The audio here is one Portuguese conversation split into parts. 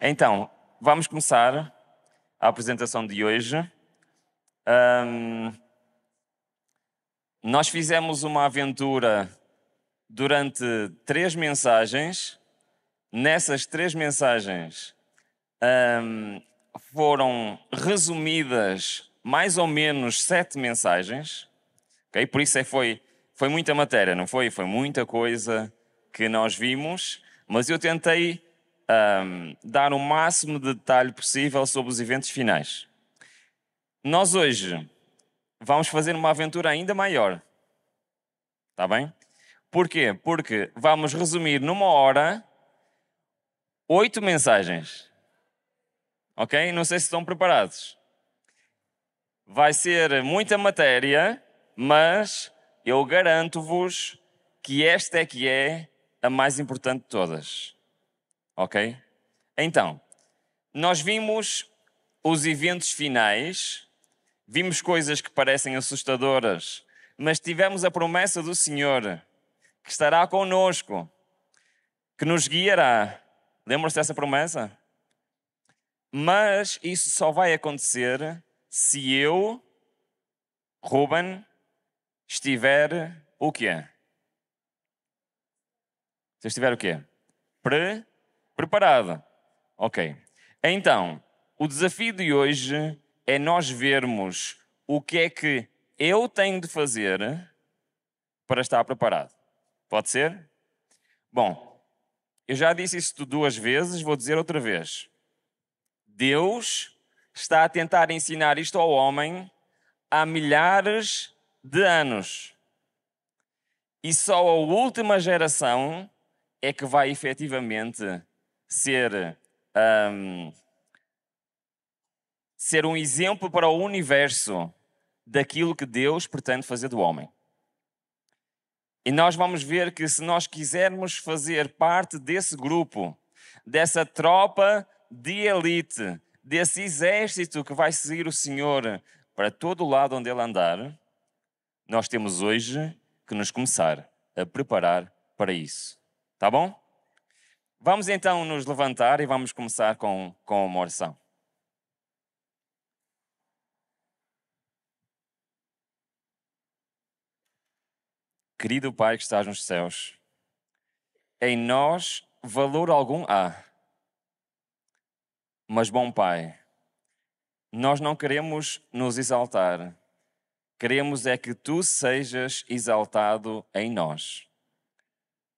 Então, vamos começar a apresentação de hoje. Um, nós fizemos uma aventura durante três mensagens. Nessas três mensagens um, foram resumidas mais ou menos sete mensagens. Okay? Por isso é, foi, foi muita matéria, não foi? Foi muita coisa que nós vimos, mas eu tentei um, dar o máximo de detalhe possível sobre os eventos finais. Nós hoje vamos fazer uma aventura ainda maior. Está bem? Porquê? Porque vamos resumir numa hora oito mensagens. Ok? Não sei se estão preparados. Vai ser muita matéria, mas eu garanto-vos que esta é que é a mais importante de todas. Ok? Então, nós vimos os eventos finais, vimos coisas que parecem assustadoras, mas tivemos a promessa do Senhor que estará conosco, que nos guiará. Lembram-se dessa promessa? Mas isso só vai acontecer se eu, Ruben, estiver o quê? Se eu estiver o quê? Pre Preparado? Ok. Então, o desafio de hoje é nós vermos o que é que eu tenho de fazer para estar preparado. Pode ser? Bom, eu já disse isso duas vezes, vou dizer outra vez. Deus está a tentar ensinar isto ao homem há milhares de anos. E só a última geração é que vai efetivamente ser, um, ser um exemplo para o universo daquilo que Deus pretende fazer do homem. E nós vamos ver que se nós quisermos fazer parte desse grupo, dessa tropa de elite, desse exército que vai seguir o Senhor para todo o lado onde ele andar, nós temos hoje que nos começar a preparar para isso. Tá bom? Vamos então nos levantar e vamos começar com, com uma oração. Querido Pai que estás nos céus, em nós valor algum há. Mas, bom Pai, nós não queremos nos exaltar, queremos é que tu sejas exaltado em nós.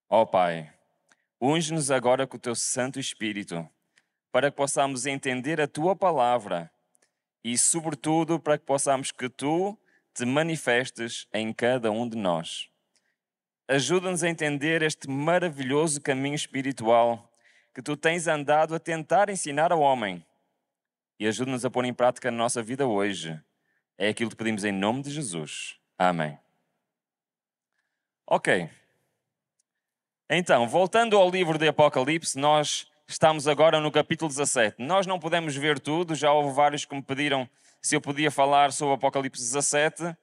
Ó oh, Pai Unge-nos agora com o teu Santo Espírito, para que possamos entender a tua palavra e, sobretudo, para que possamos que tu te manifestes em cada um de nós. Ajuda-nos a entender este maravilhoso caminho espiritual que tu tens andado a tentar ensinar ao homem e ajuda-nos a pôr em prática na nossa vida hoje. É aquilo que pedimos em nome de Jesus. Amém. Ok. Então, voltando ao livro de Apocalipse, nós estamos agora no capítulo 17. Nós não podemos ver tudo, já houve vários que me pediram se eu podia falar sobre Apocalipse 17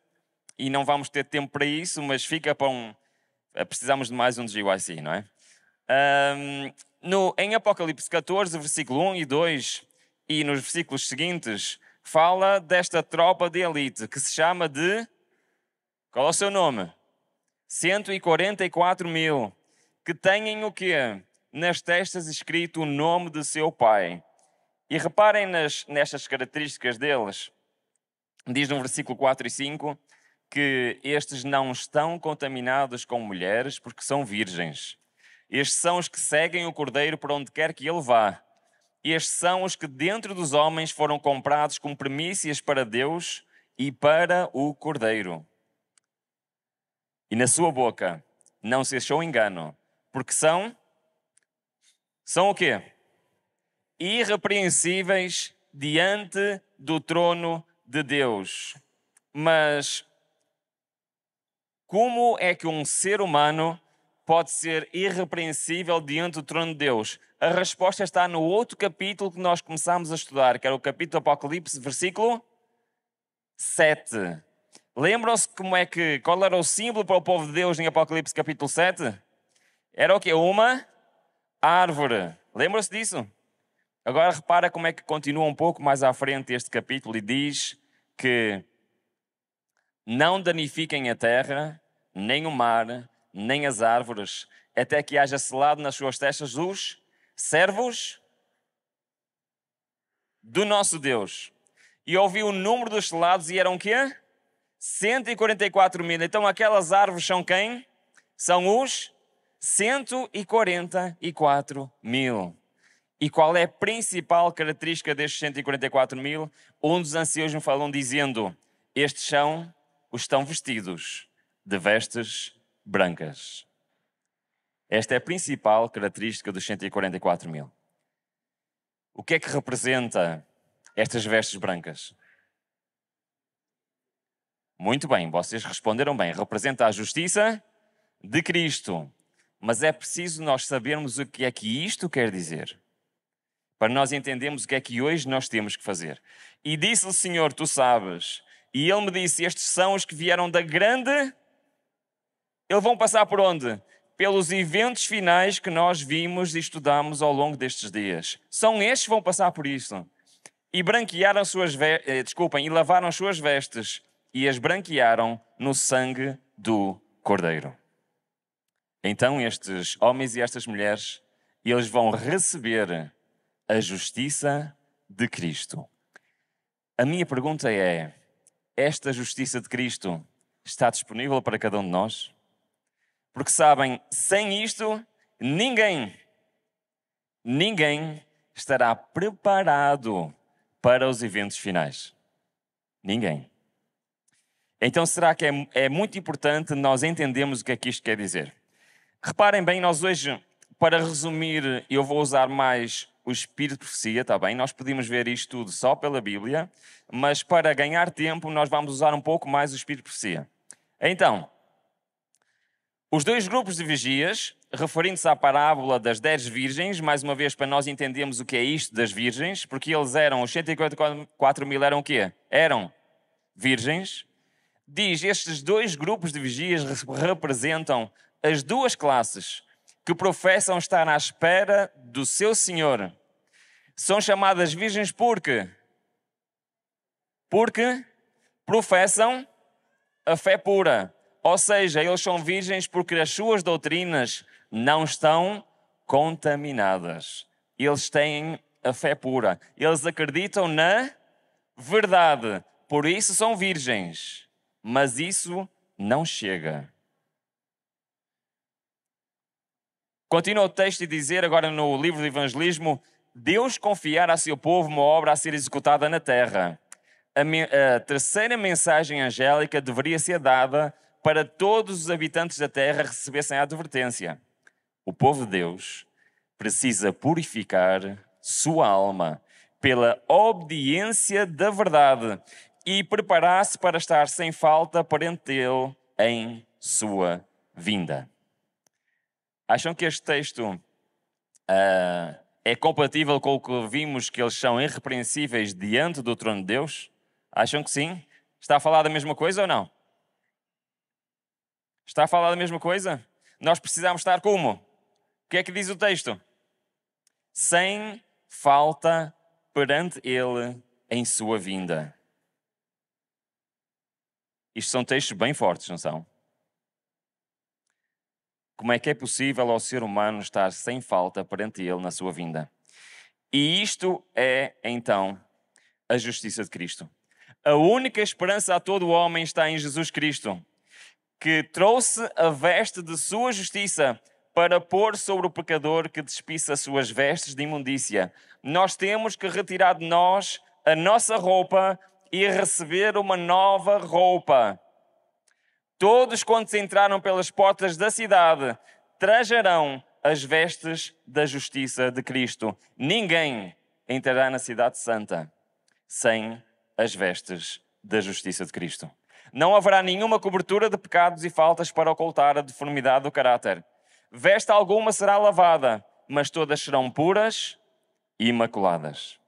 e não vamos ter tempo para isso, mas fica para um. Eh, precisamos de mais um GYC, não é? Um, no, em Apocalipse 14, versículo 1 e 2, e nos versículos seguintes, fala desta tropa de elite que se chama de. Qual é o seu nome? 144 mil que têm o quê? Nas testas escrito o nome de seu pai. E reparem nas, nestas características deles. Diz no versículo 4 e 5 que estes não estão contaminados com mulheres porque são virgens. Estes são os que seguem o cordeiro por onde quer que ele vá. Estes são os que dentro dos homens foram comprados com primícias para Deus e para o cordeiro. E na sua boca não se achou engano, porque são são o quê? Irrepreensíveis diante do trono de Deus. Mas como é que um ser humano pode ser irrepreensível diante do trono de Deus? A resposta está no outro capítulo que nós começamos a estudar, que era o capítulo do Apocalipse, versículo 7. Lembram-se como é que qual era o símbolo para o povo de Deus em Apocalipse capítulo 7? Era o que? Uma árvore. Lembra-se disso? Agora repara como é que continua um pouco mais à frente este capítulo e diz que não danifiquem a terra, nem o mar, nem as árvores, até que haja selado nas suas testas os servos do nosso Deus. E ouvi o número dos selados e eram o quê? 144 mil. Então aquelas árvores são quem? São os 144 mil. E qual é a principal característica destes 144 mil? Um dos anciãos me falam dizendo: Estes são os estão vestidos de vestes brancas. Esta é a principal característica dos 144 mil. O que é que representa estas vestes brancas? Muito bem, vocês responderam bem. Representa a justiça de Cristo. Mas é preciso nós sabermos o que é que isto quer dizer, para nós entendermos o que é que hoje nós temos que fazer. E disse-lhe, Senhor, tu sabes. E ele me disse: Estes são os que vieram da grande. Eles vão passar por onde? Pelos eventos finais que nós vimos e estudamos ao longo destes dias. São estes que vão passar por isso. E branquearam suas vestes, eh, desculpem, e lavaram suas vestes e as branquearam no sangue do Cordeiro. Então estes homens e estas mulheres, eles vão receber a justiça de Cristo. A minha pergunta é: esta justiça de Cristo está disponível para cada um de nós? Porque sabem, sem isto, ninguém, ninguém estará preparado para os eventos finais. Ninguém. Então, será que é, é muito importante nós entendermos o que é que isto quer dizer? Reparem bem, nós hoje, para resumir, eu vou usar mais o espírito de profecia, está bem? Nós podíamos ver isto tudo só pela Bíblia, mas para ganhar tempo, nós vamos usar um pouco mais o espírito de profecia. Então, os dois grupos de vigias, referindo-se à parábola das dez virgens, mais uma vez para nós entendermos o que é isto das virgens, porque eles eram, os 144 mil eram o quê? Eram virgens. Diz, estes dois grupos de vigias representam as duas classes que professam estar à espera do seu Senhor. São chamadas virgens porque porque professam a fé pura. Ou seja, eles são virgens porque as suas doutrinas não estão contaminadas. Eles têm a fé pura. Eles acreditam na verdade. Por isso são virgens. Mas isso não chega. Continua o texto e dizer, agora no livro do Evangelismo, Deus confiará a seu povo uma obra a ser executada na terra. A, me, a terceira mensagem angélica deveria ser dada para todos os habitantes da terra recebessem a advertência. O povo de Deus precisa purificar sua alma pela obediência da verdade e preparar-se para estar sem falta perante Ele em sua vinda. Acham que este texto uh, é compatível com o que vimos que eles são irrepreensíveis diante do trono de Deus? Acham que sim? Está a falar da mesma coisa ou não? Está a falar da mesma coisa? Nós precisamos estar como? O que é que diz o texto? Sem falta perante Ele em sua vinda. Isto são textos bem fortes, não são? Como é que é possível ao ser humano estar sem falta perante ele na sua vinda? E isto é, então, a justiça de Cristo. A única esperança a todo homem está em Jesus Cristo, que trouxe a veste de sua justiça para pôr sobre o pecador que despiça suas vestes de imundícia. Nós temos que retirar de nós a nossa roupa e receber uma nova roupa Todos quantos entraram pelas portas da cidade trajarão as vestes da justiça de Cristo. Ninguém entrará na Cidade Santa sem as vestes da justiça de Cristo. Não haverá nenhuma cobertura de pecados e faltas para ocultar a deformidade do caráter. Veste alguma será lavada, mas todas serão puras e imaculadas.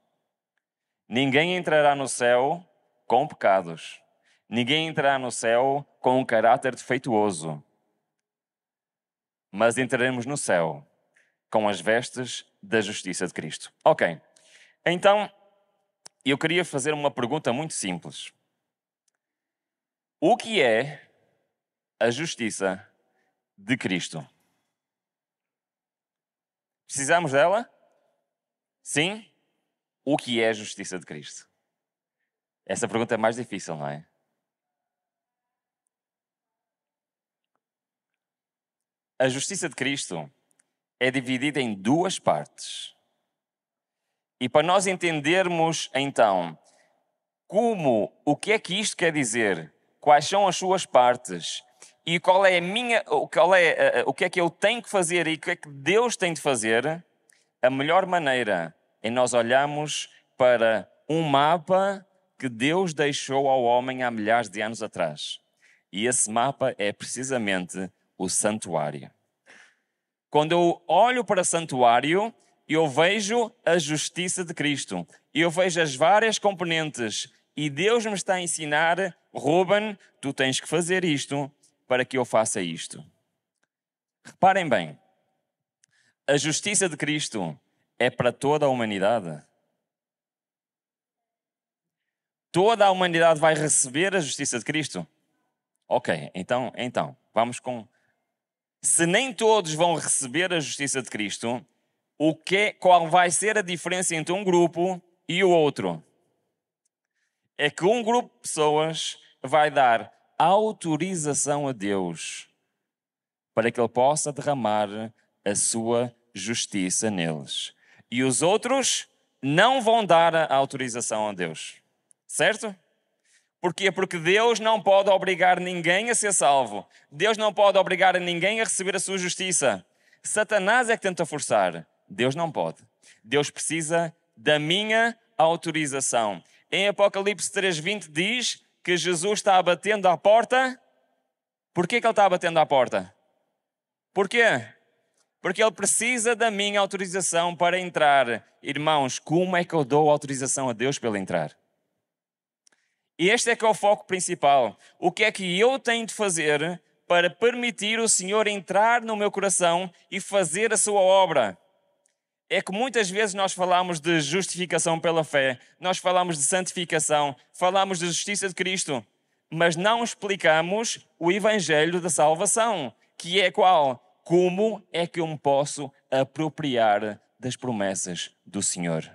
Ninguém entrará no céu com pecados. Ninguém entrará no céu com um caráter defeituoso, mas entraremos no céu com as vestes da justiça de Cristo. Ok, então eu queria fazer uma pergunta muito simples: O que é a justiça de Cristo? Precisamos dela? Sim? O que é a justiça de Cristo? Essa pergunta é mais difícil, não é? a justiça de Cristo é dividida em duas partes. E para nós entendermos então como, o que é que isto quer dizer, quais são as suas partes e qual é a minha, qual é, eh, eh, o que é que eu tenho que fazer e o que é que Deus tem de fazer, a melhor maneira é nós olharmos para um mapa que Deus deixou ao homem há milhares de anos atrás. E esse mapa é precisamente o santuário. Quando eu olho para o santuário, eu vejo a justiça de Cristo, eu vejo as várias componentes e Deus me está a ensinar: Ruben, tu tens que fazer isto para que eu faça isto. Reparem bem, a justiça de Cristo é para toda a humanidade. Toda a humanidade vai receber a justiça de Cristo? Ok, então, então, vamos com se nem todos vão receber a justiça de Cristo, o que, qual vai ser a diferença entre um grupo e o outro? É que um grupo de pessoas vai dar autorização a Deus para que Ele possa derramar a sua justiça neles. E os outros não vão dar a autorização a Deus. Certo? Porquê? Porque Deus não pode obrigar ninguém a ser salvo. Deus não pode obrigar a ninguém a receber a sua justiça. Satanás é que tenta forçar. Deus não pode. Deus precisa da minha autorização. Em Apocalipse 3.20 diz que Jesus está batendo à porta. Porquê que ele está batendo à porta? Porquê? Porque ele precisa da minha autorização para entrar. Irmãos, como é que eu dou autorização a Deus para ele entrar? E este é que é o foco principal. O que é que eu tenho de fazer para permitir o Senhor entrar no meu coração e fazer a sua obra? É que muitas vezes nós falamos de justificação pela fé, nós falamos de santificação, falamos de justiça de Cristo, mas não explicamos o evangelho da salvação, que é qual? Como é que eu me posso apropriar das promessas do Senhor?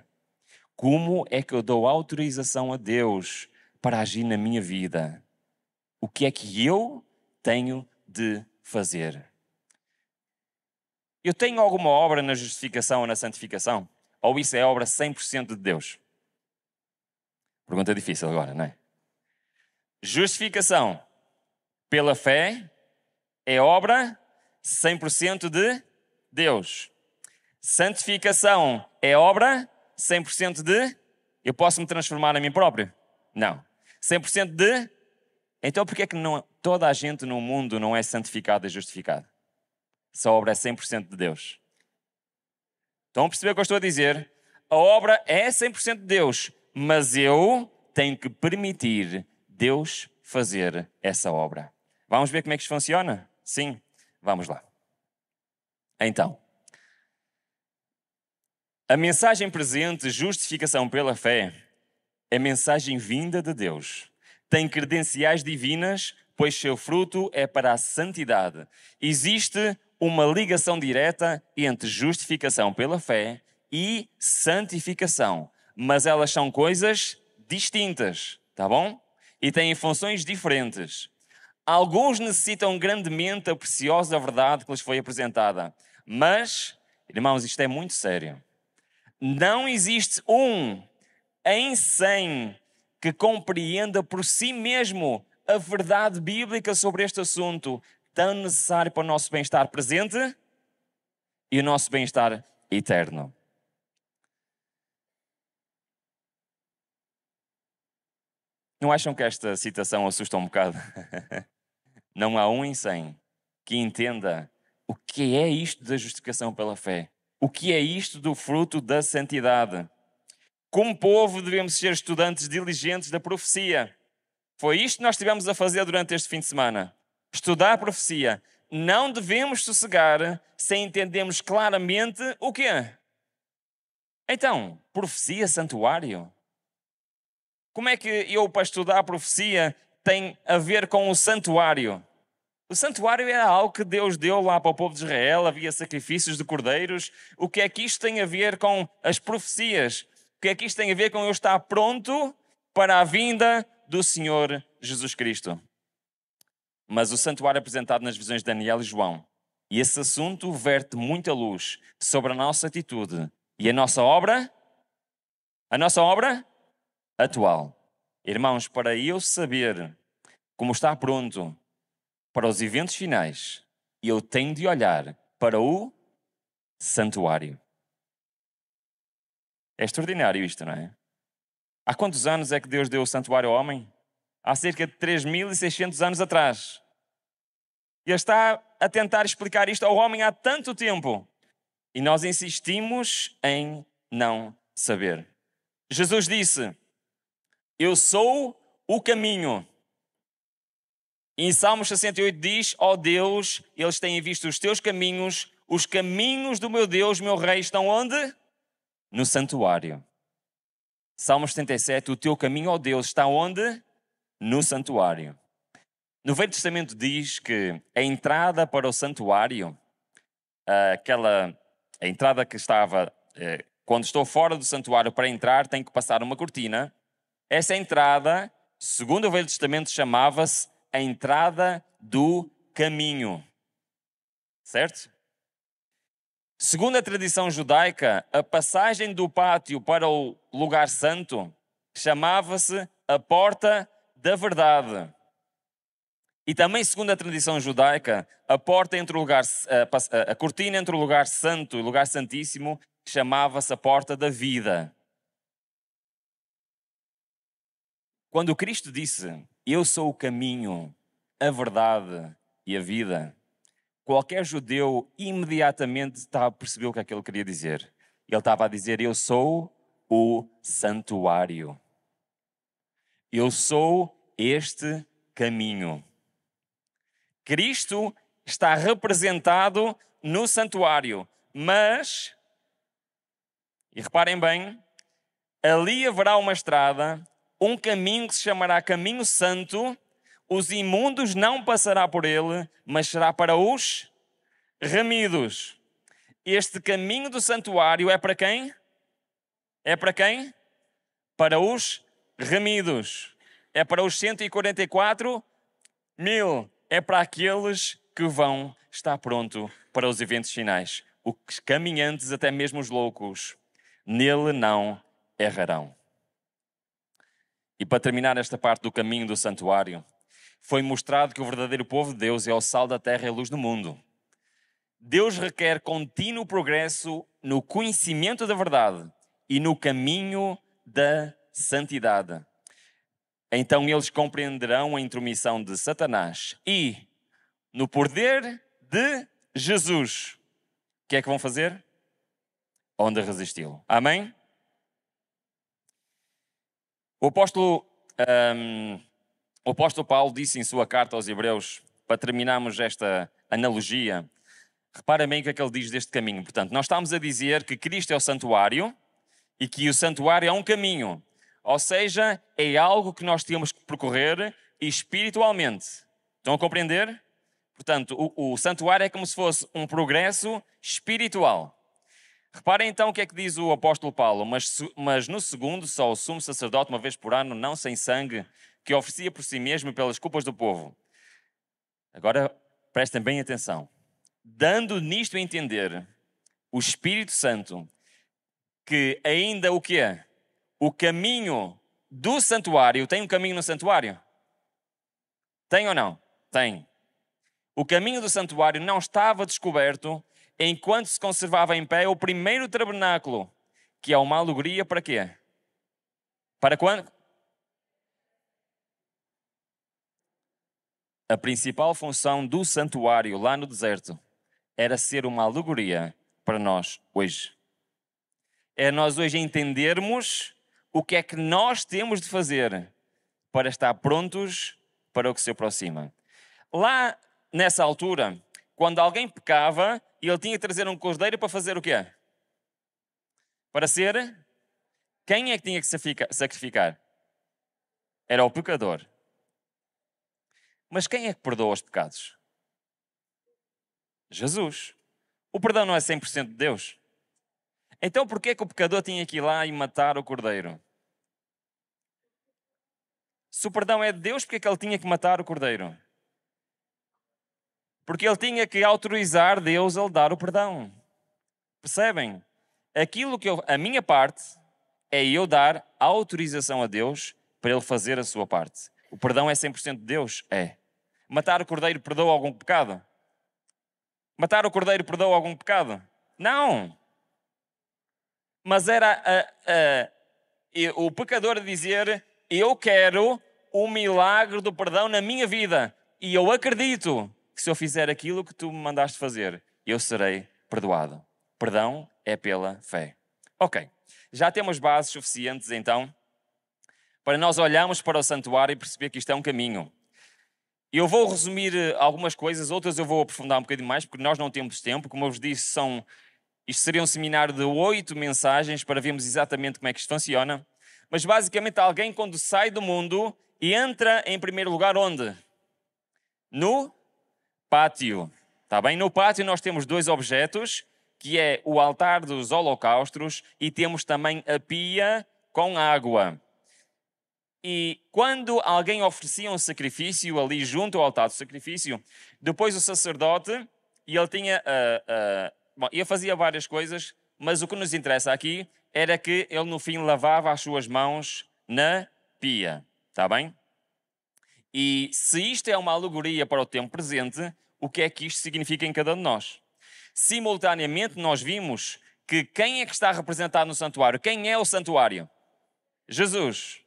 Como é que eu dou autorização a Deus para agir na minha vida? O que é que eu tenho de fazer? Eu tenho alguma obra na justificação ou na santificação? Ou isso é obra 100% de Deus? Pergunta difícil agora, não é? Justificação pela fé é obra 100% de Deus. Santificação é obra 100% de eu posso me transformar a mim próprio? Não. 100% de? Então porquê é que não, toda a gente no mundo não é santificada e justificada? Se a obra é 100% de Deus. Estão a perceber o que eu estou a dizer? A obra é 100% de Deus, mas eu tenho que permitir Deus fazer essa obra. Vamos ver como é que isto funciona? Sim, vamos lá. Então, a mensagem presente, justificação pela fé, é mensagem vinda de Deus. Tem credenciais divinas, pois seu fruto é para a santidade. Existe uma ligação direta entre justificação pela fé e santificação, mas elas são coisas distintas, tá bom? E têm funções diferentes. Alguns necessitam grandemente a preciosa verdade que lhes foi apresentada, mas, irmãos, isto é muito sério. Não existe um em 100 que compreenda por si mesmo a verdade bíblica sobre este assunto, tão necessário para o nosso bem-estar presente e o nosso bem-estar eterno. Não acham que esta citação assusta um bocado? Não há um em 100 que entenda o que é isto da justificação pela fé, o que é isto do fruto da santidade. Como povo, devemos ser estudantes diligentes da profecia. Foi isto que nós tivemos a fazer durante este fim de semana. Estudar a profecia. Não devemos sossegar sem entendermos claramente o quê? Então, profecia, santuário. Como é que eu, para estudar a profecia, tem a ver com o santuário? O santuário era algo que Deus deu lá para o povo de Israel, havia sacrifícios de cordeiros. O que é que isto tem a ver com as profecias? que aqui isto tem a ver com eu estar pronto para a vinda do Senhor Jesus Cristo. Mas o santuário apresentado nas visões de Daniel e João, e esse assunto verte muita luz sobre a nossa atitude e a nossa obra, a nossa obra atual. Irmãos, para eu saber como está pronto para os eventos finais, eu tenho de olhar para o santuário. É extraordinário isto, não é? Há quantos anos é que Deus deu o santuário ao homem? Há cerca de 3.600 anos atrás. E ele está a tentar explicar isto ao homem há tanto tempo. E nós insistimos em não saber. Jesus disse: Eu sou o caminho. E em Salmos 68 diz: Ó oh Deus, eles têm visto os teus caminhos, os caminhos do meu Deus, meu Rei, estão onde? no santuário. Salmo 77, o teu caminho, ó oh Deus, está onde? No santuário. No Velho Testamento diz que a entrada para o santuário, ah, aquela a entrada que estava, eh, quando estou fora do santuário para entrar, tenho que passar uma cortina. Essa entrada, segundo o Velho Testamento, chamava-se a entrada do caminho. Certo? Segundo a tradição judaica, a passagem do pátio para o lugar santo chamava-se a porta da verdade. E também, segundo a tradição judaica, a porta entre o lugar, a cortina entre o lugar santo e o lugar santíssimo chamava-se a porta da vida. Quando Cristo disse: Eu sou o caminho, a verdade e a vida, qualquer judeu imediatamente estava a perceber o que é que ele queria dizer. Ele estava a dizer: Eu sou o santuário. Eu sou este caminho. Cristo está representado no santuário, mas, e reparem bem, ali haverá uma estrada, um caminho que se chamará Caminho Santo, os imundos não passará por ele, mas será para os remidos. Este caminho do santuário é para quem? É para quem? Para os remidos. É para os 144 mil. É para aqueles que vão estar pronto para os eventos finais. Os caminhantes, até mesmo os loucos, nele não errarão. E para terminar esta parte do caminho do santuário, foi mostrado que o verdadeiro povo de Deus é o sal da terra e a luz do mundo. Deus requer contínuo progresso no conhecimento da verdade e no caminho da santidade. Então eles compreenderão a intromissão de Satanás e, no poder de Jesus, o que é que vão fazer? Onde resisti-lo. Amém? O apóstolo. Um, o apóstolo Paulo disse em sua carta aos Hebreus, para terminarmos esta analogia, repara bem o que é que ele diz deste caminho. Portanto, nós estamos a dizer que Cristo é o santuário e que o santuário é um caminho, ou seja, é algo que nós temos que percorrer espiritualmente. Estão a compreender? Portanto, o, o santuário é como se fosse um progresso espiritual. Reparem então o que é que diz o apóstolo Paulo, mas, mas no segundo, só o sumo sacerdote, uma vez por ano, não sem sangue, que oferecia por si mesmo e pelas culpas do povo. Agora prestem bem atenção. Dando nisto a entender o Espírito Santo que ainda o que é? O caminho do santuário, tem um caminho no santuário? Tem ou não? Tem. O caminho do santuário não estava descoberto enquanto se conservava em pé o primeiro tabernáculo, que é uma alegoria para quê? Para quando? A principal função do santuário lá no deserto era ser uma alegoria para nós hoje. É nós hoje entendermos o que é que nós temos de fazer para estar prontos para o que se aproxima. Lá nessa altura, quando alguém pecava, ele tinha de trazer um cordeiro para fazer o quê? Para ser quem é que tinha que sacrificar? Era o pecador. Mas quem é que perdoa os pecados? Jesus. O perdão não é 100% de Deus. Então por é que o pecador tinha que ir lá e matar o cordeiro? Se o perdão é de Deus, porque é que ele tinha que matar o cordeiro? Porque ele tinha que autorizar Deus a lhe dar o perdão. Percebem? Aquilo que eu, a minha parte é eu dar autorização a Deus para ele fazer a sua parte. O perdão é 100% de Deus? É. Matar o cordeiro perdoa algum pecado? Matar o cordeiro perdoa algum pecado? Não! Mas era o pecador dizer: Eu quero o milagre do perdão na minha vida e eu acredito que se eu fizer aquilo que tu me mandaste fazer, eu serei perdoado. Perdão é pela fé. Ok, já temos bases suficientes então para nós olharmos para o santuário e perceber que isto é um caminho. Eu vou resumir eh, algumas coisas, outras eu vou aprofundar um bocadinho mais, porque nós não temos tempo. Como eu vos disse, são, isto seria um seminário de oito mensagens para vermos exatamente como é que isto funciona. Mas basicamente, alguém quando sai do mundo e entra em primeiro lugar onde? No pátio. Está bem? No pátio nós temos dois objetos, que é o altar dos holocaustos e temos também a pia com água. E quando alguém oferecia um sacrifício ali junto ao altar do sacrifício, depois o sacerdote, e ele tinha. Uh, uh, bom, ele fazia várias coisas, mas o que nos interessa aqui era que ele no fim lavava as suas mãos na pia. Está bem? E se isto é uma alegoria para o tempo presente, o que é que isto significa em cada um de nós? Simultaneamente, nós vimos que quem é que está representado no santuário? Quem é o santuário? Jesus.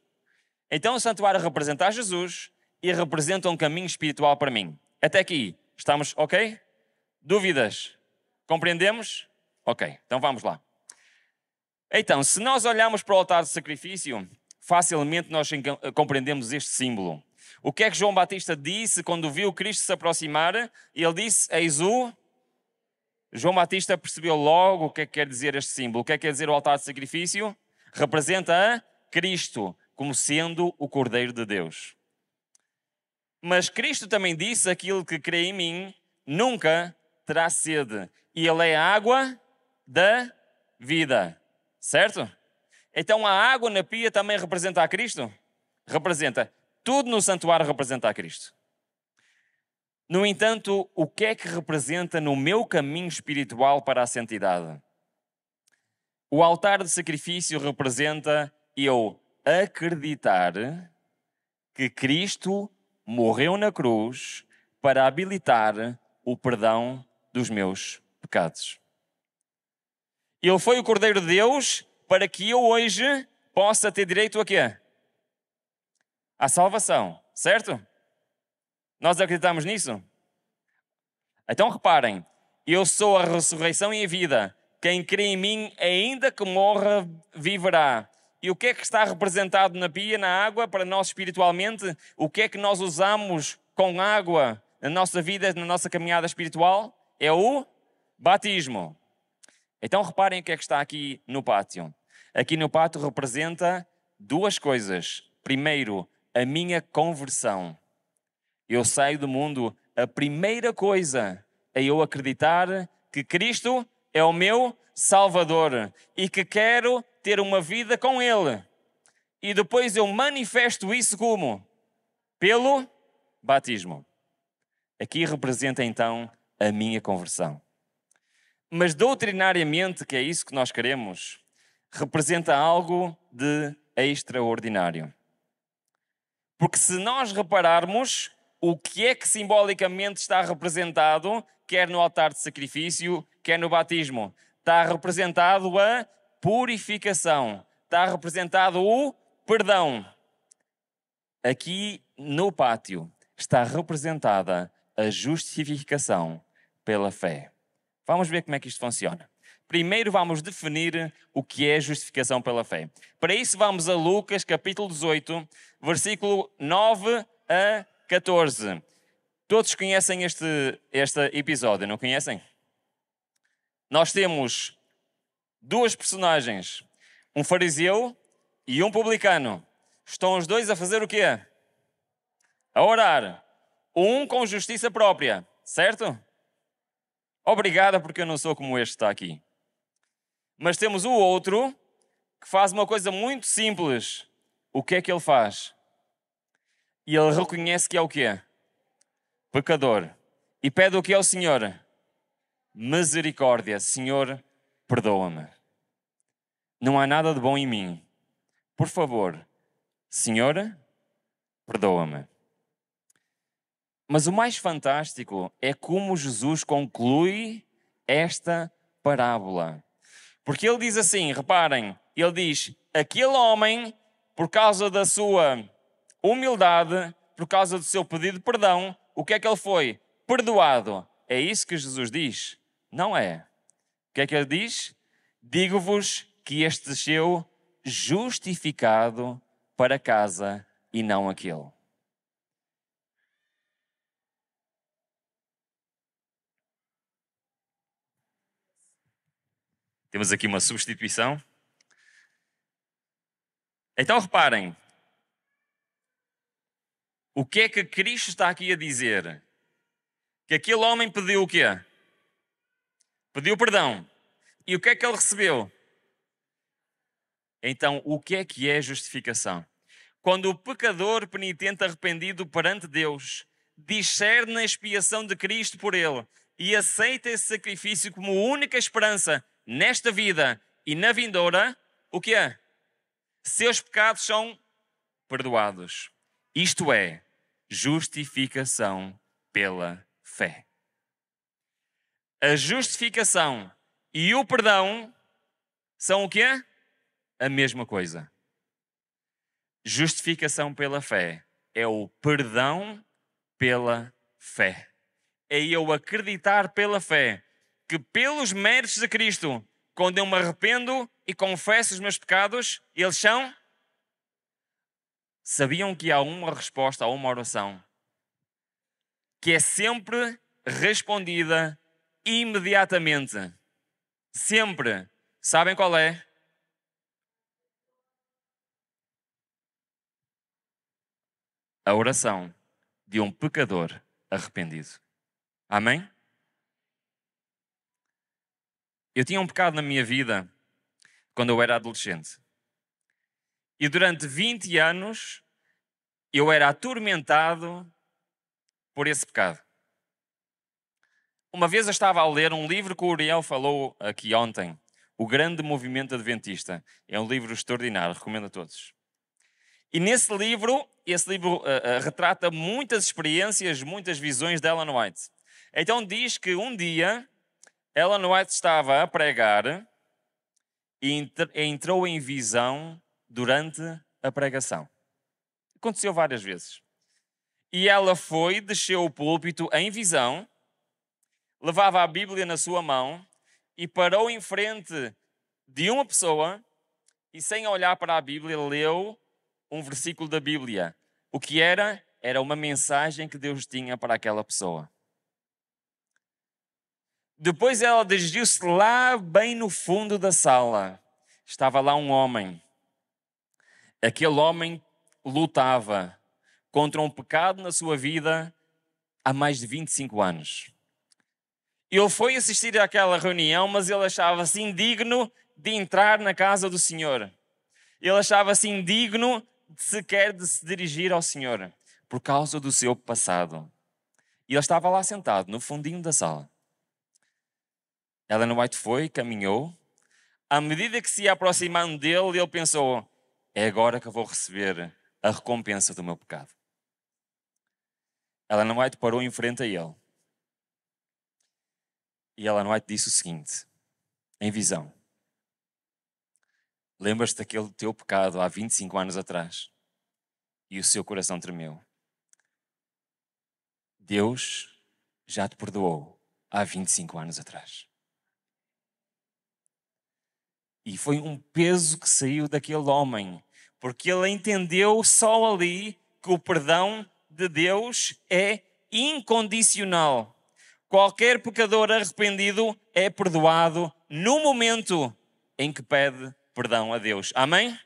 Então o santuário representa a Jesus e representa um caminho espiritual para mim. Até aqui, estamos ok? Dúvidas? Compreendemos? Ok, então vamos lá. Então, se nós olharmos para o altar de sacrifício, facilmente nós compreendemos este símbolo. O que é que João Batista disse quando viu Cristo se aproximar? Ele disse: Eis o. João Batista percebeu logo o que é que quer dizer este símbolo. O que é que quer dizer o altar de sacrifício? Representa a Cristo como sendo o Cordeiro de Deus. Mas Cristo também disse: aquilo que crê em mim nunca terá sede, e ele é a água da vida, certo? Então a água na pia também representa a Cristo? Representa. Tudo no santuário representa a Cristo. No entanto, o que é que representa no meu caminho espiritual para a santidade? O altar de sacrifício representa eu acreditar que Cristo morreu na cruz para habilitar o perdão dos meus pecados. Ele foi o Cordeiro de Deus para que eu hoje possa ter direito a quê? À salvação, certo? Nós acreditamos nisso? Então reparem, eu sou a ressurreição e a vida. Quem crê em mim, ainda que morra, viverá. E o que é que está representado na pia, na água, para nós espiritualmente? O que é que nós usamos com água na nossa vida, na nossa caminhada espiritual? É o batismo. Então reparem o que é que está aqui no pátio. Aqui no pátio representa duas coisas. Primeiro, a minha conversão. Eu saio do mundo. A primeira coisa é eu acreditar que Cristo é o meu Salvador e que quero ter uma vida com Ele. E depois eu manifesto isso como? Pelo batismo. Aqui representa então a minha conversão. Mas doutrinariamente, que é isso que nós queremos, representa algo de extraordinário. Porque se nós repararmos o que é que simbolicamente está representado, quer no altar de sacrifício, quer no batismo, está representado a purificação. Está representado o perdão. Aqui no pátio está representada a justificação pela fé. Vamos ver como é que isto funciona. Primeiro vamos definir o que é justificação pela fé. Para isso vamos a Lucas capítulo 18, versículo 9 a 14. Todos conhecem este, este episódio, não conhecem? Nós temos duas personagens, um fariseu e um publicano. Estão os dois a fazer o quê? A orar. Um com justiça própria, certo? Obrigada, porque eu não sou como este está aqui. Mas temos o outro que faz uma coisa muito simples. O que é que ele faz? E ele reconhece que é o quê? Pecador. E pede o que ao é Senhor? Misericórdia. Senhor, perdoa-me. Não há nada de bom em mim. Por favor, Senhora, perdoa-me. Mas o mais fantástico é como Jesus conclui esta parábola. Porque ele diz assim: reparem, ele diz: aquele homem, por causa da sua humildade, por causa do seu pedido de perdão, o que é que ele foi? Perdoado. É isso que Jesus diz? Não é. O que é que ele diz? Digo-vos que este desceu justificado para casa e não aquele. Temos aqui uma substituição. Então reparem, o que é que Cristo está aqui a dizer? Que aquele homem pediu o quê? Pediu perdão. E o que é que ele recebeu? Então, o que é que é justificação? Quando o pecador penitente arrependido perante Deus discerne a expiação de Cristo por ele e aceita esse sacrifício como única esperança nesta vida e na vindoura, o que é? Seus pecados são perdoados. Isto é, justificação pela fé. A justificação e o perdão são o que é? a mesma coisa. Justificação pela fé é o perdão pela fé. É eu acreditar pela fé que, pelos méritos de Cristo, quando eu me arrependo e confesso os meus pecados, eles são. Sabiam que há uma resposta a uma oração que é sempre respondida imediatamente. Sempre. Sabem qual é? a oração de um pecador arrependido. Amém? Eu tinha um pecado na minha vida quando eu era adolescente. E durante 20 anos eu era atormentado por esse pecado. Uma vez eu estava a ler um livro que o Uriel falou aqui ontem, O Grande Movimento Adventista. É um livro extraordinário, recomendo a todos. E nesse livro, esse livro uh, uh, retrata muitas experiências, muitas visões de Ellen White. Então diz que um dia Ellen White estava a pregar e entrou em visão durante a pregação. Aconteceu várias vezes. E ela foi, desceu o púlpito em visão, levava a Bíblia na sua mão e parou em frente de uma pessoa e, sem olhar para a Bíblia, leu um versículo da Bíblia. O que era? Era uma mensagem que Deus tinha para aquela pessoa. Depois ela dirigiu-se lá, bem no fundo da sala. Estava lá um homem. Aquele homem lutava contra um pecado na sua vida há mais de 25 anos. Ele foi assistir àquela reunião, mas ele achava-se indigno de entrar na casa do Senhor. Ele achava-se indigno sequer de se dirigir ao Senhor, por causa do seu passado. E ele estava lá sentado, no fundinho da sala. Ellen White foi, caminhou. À medida que se ia aproximando dele, ele pensou: é agora que eu vou receber a recompensa do meu pecado. Ellen White parou em frente a ele. E Ellen White disse o seguinte, em visão: Lembras-te daquele teu pecado há 25 anos atrás e o seu coração tremeu. Deus já te perdoou há 25 anos atrás. E foi um peso que saiu daquele homem, porque ele entendeu só ali que o perdão de Deus é incondicional. Qualquer pecador arrependido é perdoado no momento em que pede perdão a Deus. Amém?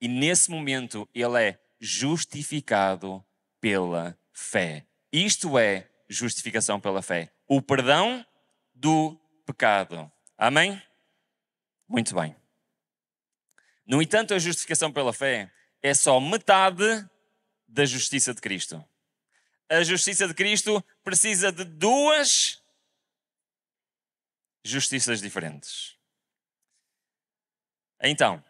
E nesse momento ele é justificado pela fé. Isto é justificação pela fé. O perdão do pecado. Amém? Muito bem. No entanto, a justificação pela fé é só metade da justiça de Cristo. A justiça de Cristo precisa de duas justiças diferentes. Então,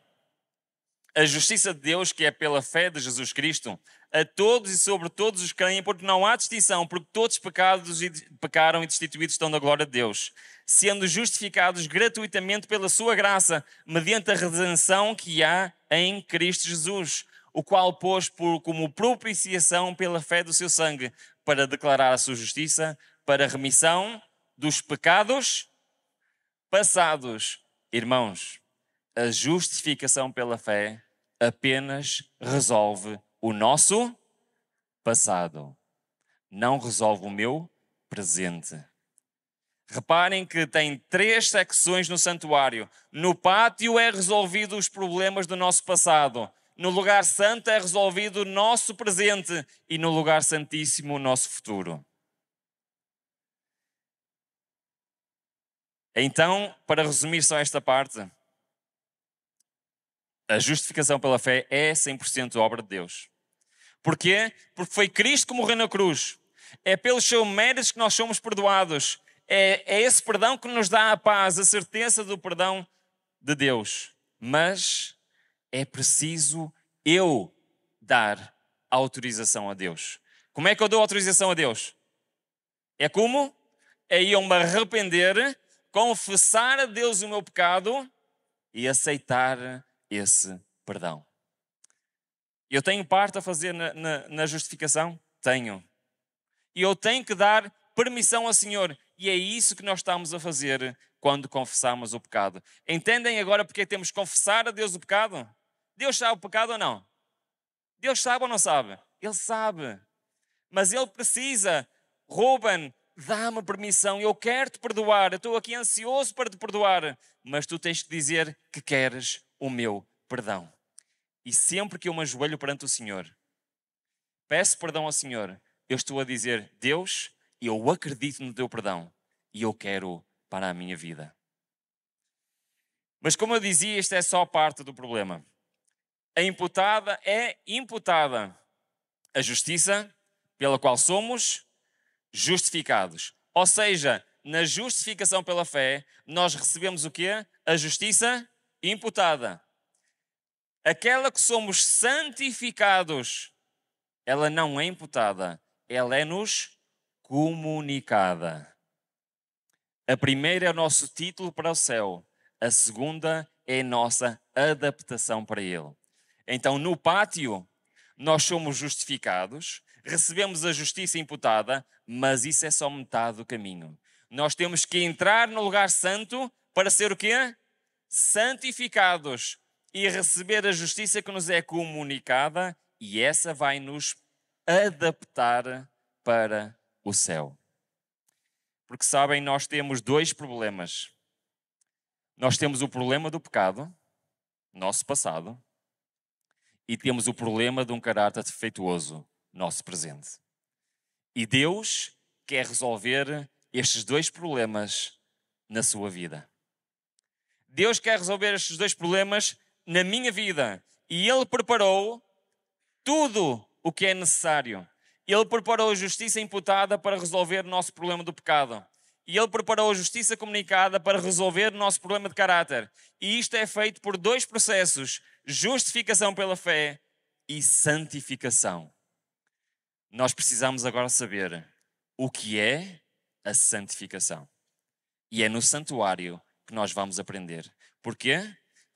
a justiça de Deus, que é pela fé de Jesus Cristo, a todos e sobre todos os que creem, porque não há distinção, porque todos pecados e pecaram e destituídos estão da glória de Deus, sendo justificados gratuitamente pela sua graça, mediante a redenção que há em Cristo Jesus, o qual pôs por, como propiciação pela fé do seu sangue, para declarar a sua justiça, para remissão dos pecados passados, irmãos a justificação pela fé apenas resolve o nosso passado, não resolve o meu presente. Reparem que tem três secções no santuário. No pátio é resolvido os problemas do nosso passado. No lugar santo é resolvido o nosso presente e no lugar santíssimo o nosso futuro. Então, para resumir só esta parte, a justificação pela fé é 100% obra de Deus. Porquê? Porque foi Cristo que morreu na cruz. É pelos seus méritos que nós somos perdoados. É, é esse perdão que nos dá a paz, a certeza do perdão de Deus. Mas é preciso eu dar autorização a Deus. Como é que eu dou autorização a Deus? É como? É eu me arrepender, confessar a Deus o meu pecado e aceitar esse perdão. Eu tenho parte a fazer na, na, na justificação? Tenho. E eu tenho que dar permissão ao Senhor. E é isso que nós estamos a fazer quando confessamos o pecado. Entendem agora porque temos que confessar a Deus o pecado? Deus sabe o pecado ou não? Deus sabe ou não sabe? Ele sabe. Mas ele precisa, Ruben, dá-me permissão, eu quero te perdoar, eu estou aqui ansioso para te perdoar, mas tu tens que dizer que queres o meu perdão. E sempre que eu me ajoelho perante o Senhor, peço perdão ao Senhor, eu estou a dizer: Deus, eu acredito no teu perdão e eu quero para a minha vida. Mas como eu dizia, isto é só parte do problema. A imputada é imputada a justiça pela qual somos justificados. Ou seja, na justificação pela fé, nós recebemos o quê? A justiça imputada. Aquela que somos santificados, ela não é imputada, ela é-nos comunicada. A primeira é o nosso título para o céu, a segunda é a nossa adaptação para ele. Então, no pátio, nós somos justificados, recebemos a justiça imputada, mas isso é só metade do caminho. Nós temos que entrar no lugar santo para ser o quê? santificados e receber a justiça que nos é comunicada, e essa vai nos adaptar para o céu. Porque sabem, nós temos dois problemas. Nós temos o problema do pecado, nosso passado, e temos o problema de um caráter defeituoso, nosso presente. E Deus quer resolver estes dois problemas na sua vida. Deus quer resolver estes dois problemas na minha vida e Ele preparou tudo o que é necessário. Ele preparou a justiça imputada para resolver o nosso problema do pecado. E Ele preparou a justiça comunicada para resolver o nosso problema de caráter. E isto é feito por dois processos: justificação pela fé e santificação. Nós precisamos agora saber o que é a santificação. E é no santuário que nós vamos aprender. Porquê?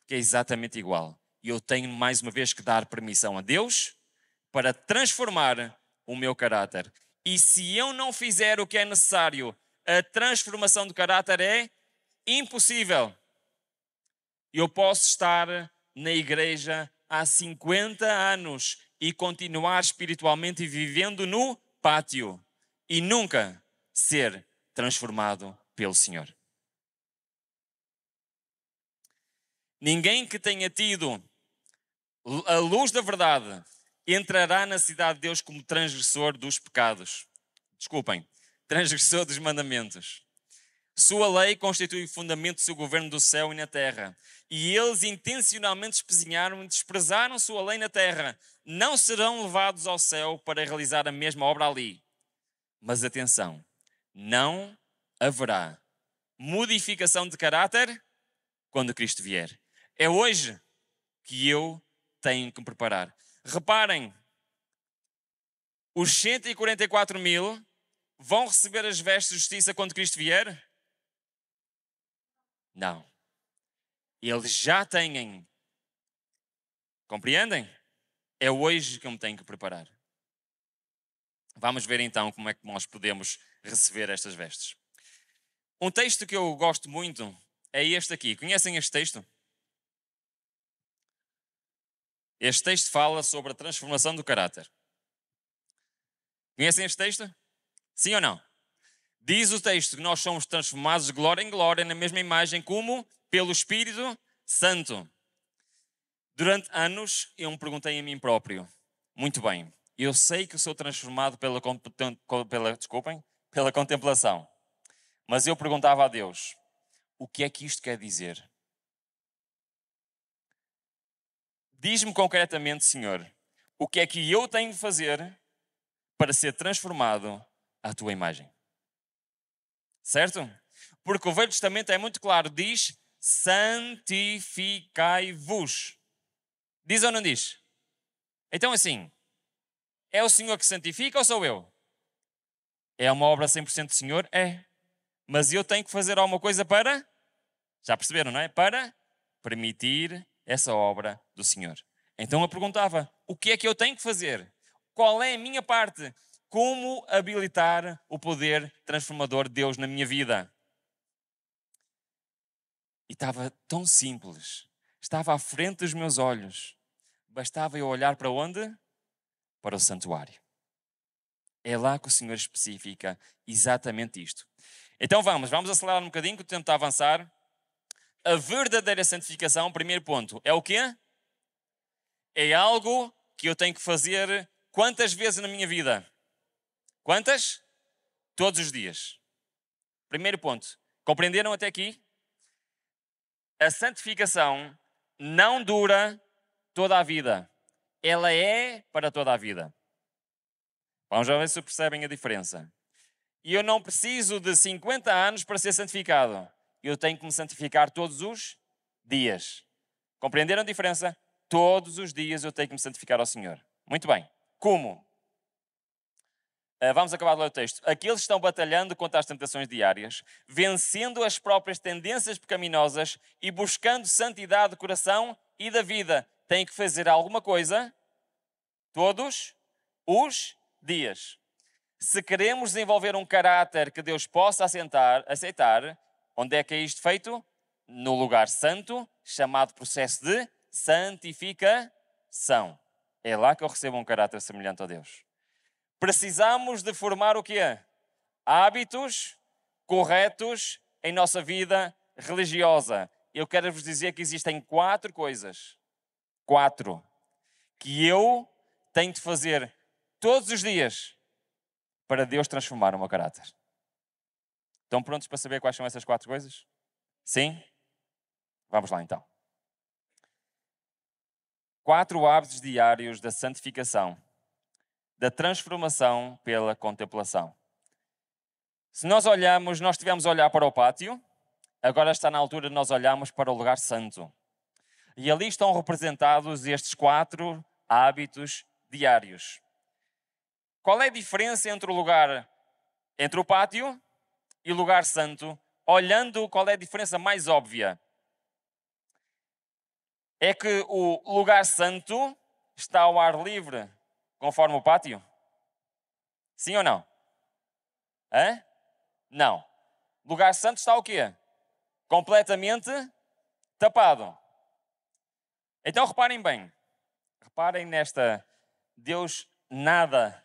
Porque é exatamente igual. eu tenho mais uma vez que dar permissão a Deus para transformar o meu caráter. E se eu não fizer o que é necessário, a transformação do caráter é impossível. Eu posso estar na igreja há 50 anos e continuar espiritualmente vivendo no pátio e nunca ser transformado pelo Senhor. Ninguém que tenha tido a luz da verdade entrará na cidade de Deus como transgressor dos pecados. Desculpem, transgressor dos mandamentos. Sua lei constitui o fundamento do seu governo do céu e na terra. E eles intencionalmente espesinharam e desprezaram sua lei na terra. Não serão levados ao céu para realizar a mesma obra ali. Mas atenção, não haverá modificação de caráter quando Cristo vier. É hoje que eu tenho que me preparar. Reparem, os 144 mil vão receber as vestes de justiça quando Cristo vier? Não. Eles já têm. Compreendem? É hoje que eu me tenho que preparar. Vamos ver então como é que nós podemos receber estas vestes. Um texto que eu gosto muito é este aqui. Conhecem este texto? Este texto fala sobre a transformação do caráter. Conhecem este texto? Sim ou não? Diz o texto que nós somos transformados de glória em glória na mesma imagem como pelo Espírito Santo. Durante anos eu me perguntei a mim próprio, muito bem, eu sei que sou transformado pela, pela, desculpem, pela contemplação, mas eu perguntava a Deus, o que é que isto quer dizer? Diz-me concretamente, Senhor, o que é que eu tenho de fazer para ser transformado à tua imagem? Certo? Porque o Velho Testamento é muito claro, diz: santificai-vos. Diz ou não diz? Então, assim, é o Senhor que santifica ou sou eu? É uma obra 100% do Senhor? É. Mas eu tenho que fazer alguma coisa para. Já perceberam, não é? Para permitir essa obra do Senhor. Então eu perguntava: o que é que eu tenho que fazer? Qual é a minha parte? Como habilitar o poder transformador de Deus na minha vida? E estava tão simples. Estava à frente dos meus olhos. Bastava eu olhar para onde? Para o santuário. É lá que o Senhor especifica exatamente isto. Então vamos, vamos acelerar um bocadinho, que o tempo está a avançar. A verdadeira santificação, primeiro ponto, é o quê? É algo que eu tenho que fazer quantas vezes na minha vida? Quantas? Todos os dias. Primeiro ponto. Compreenderam até aqui? A santificação não dura toda a vida. Ela é para toda a vida. Vamos já ver se percebem a diferença. E eu não preciso de 50 anos para ser santificado eu tenho que me santificar todos os dias. Compreenderam a diferença? Todos os dias eu tenho que me santificar ao Senhor. Muito bem. Como? Ah, vamos acabar de ler o texto. Aqueles que estão batalhando contra as tentações diárias, vencendo as próprias tendências pecaminosas e buscando santidade do coração e da vida, têm que fazer alguma coisa todos os dias. Se queremos desenvolver um caráter que Deus possa assentar, aceitar, Onde é que é isto feito? No lugar santo, chamado processo de santificação. É lá que eu recebo um caráter semelhante a Deus. Precisamos de formar o que é? Hábitos corretos em nossa vida religiosa. Eu quero vos dizer que existem quatro coisas. Quatro. Que eu tenho de fazer todos os dias para Deus transformar o meu caráter. Estão prontos para saber quais são essas quatro coisas? Sim? Vamos lá então. Quatro hábitos diários da santificação, da transformação pela contemplação. Se nós olhamos, nós tivemos a olhar para o pátio, agora está na altura de nós olharmos para o lugar santo. E ali estão representados estes quatro hábitos diários. Qual é a diferença entre o lugar, entre o pátio e lugar santo, olhando qual é a diferença mais óbvia. É que o lugar santo está ao ar livre, conforme o pátio? Sim ou não? Hã? Não. Lugar santo está o quê? Completamente tapado. Então reparem bem. Reparem nesta. Deus nada.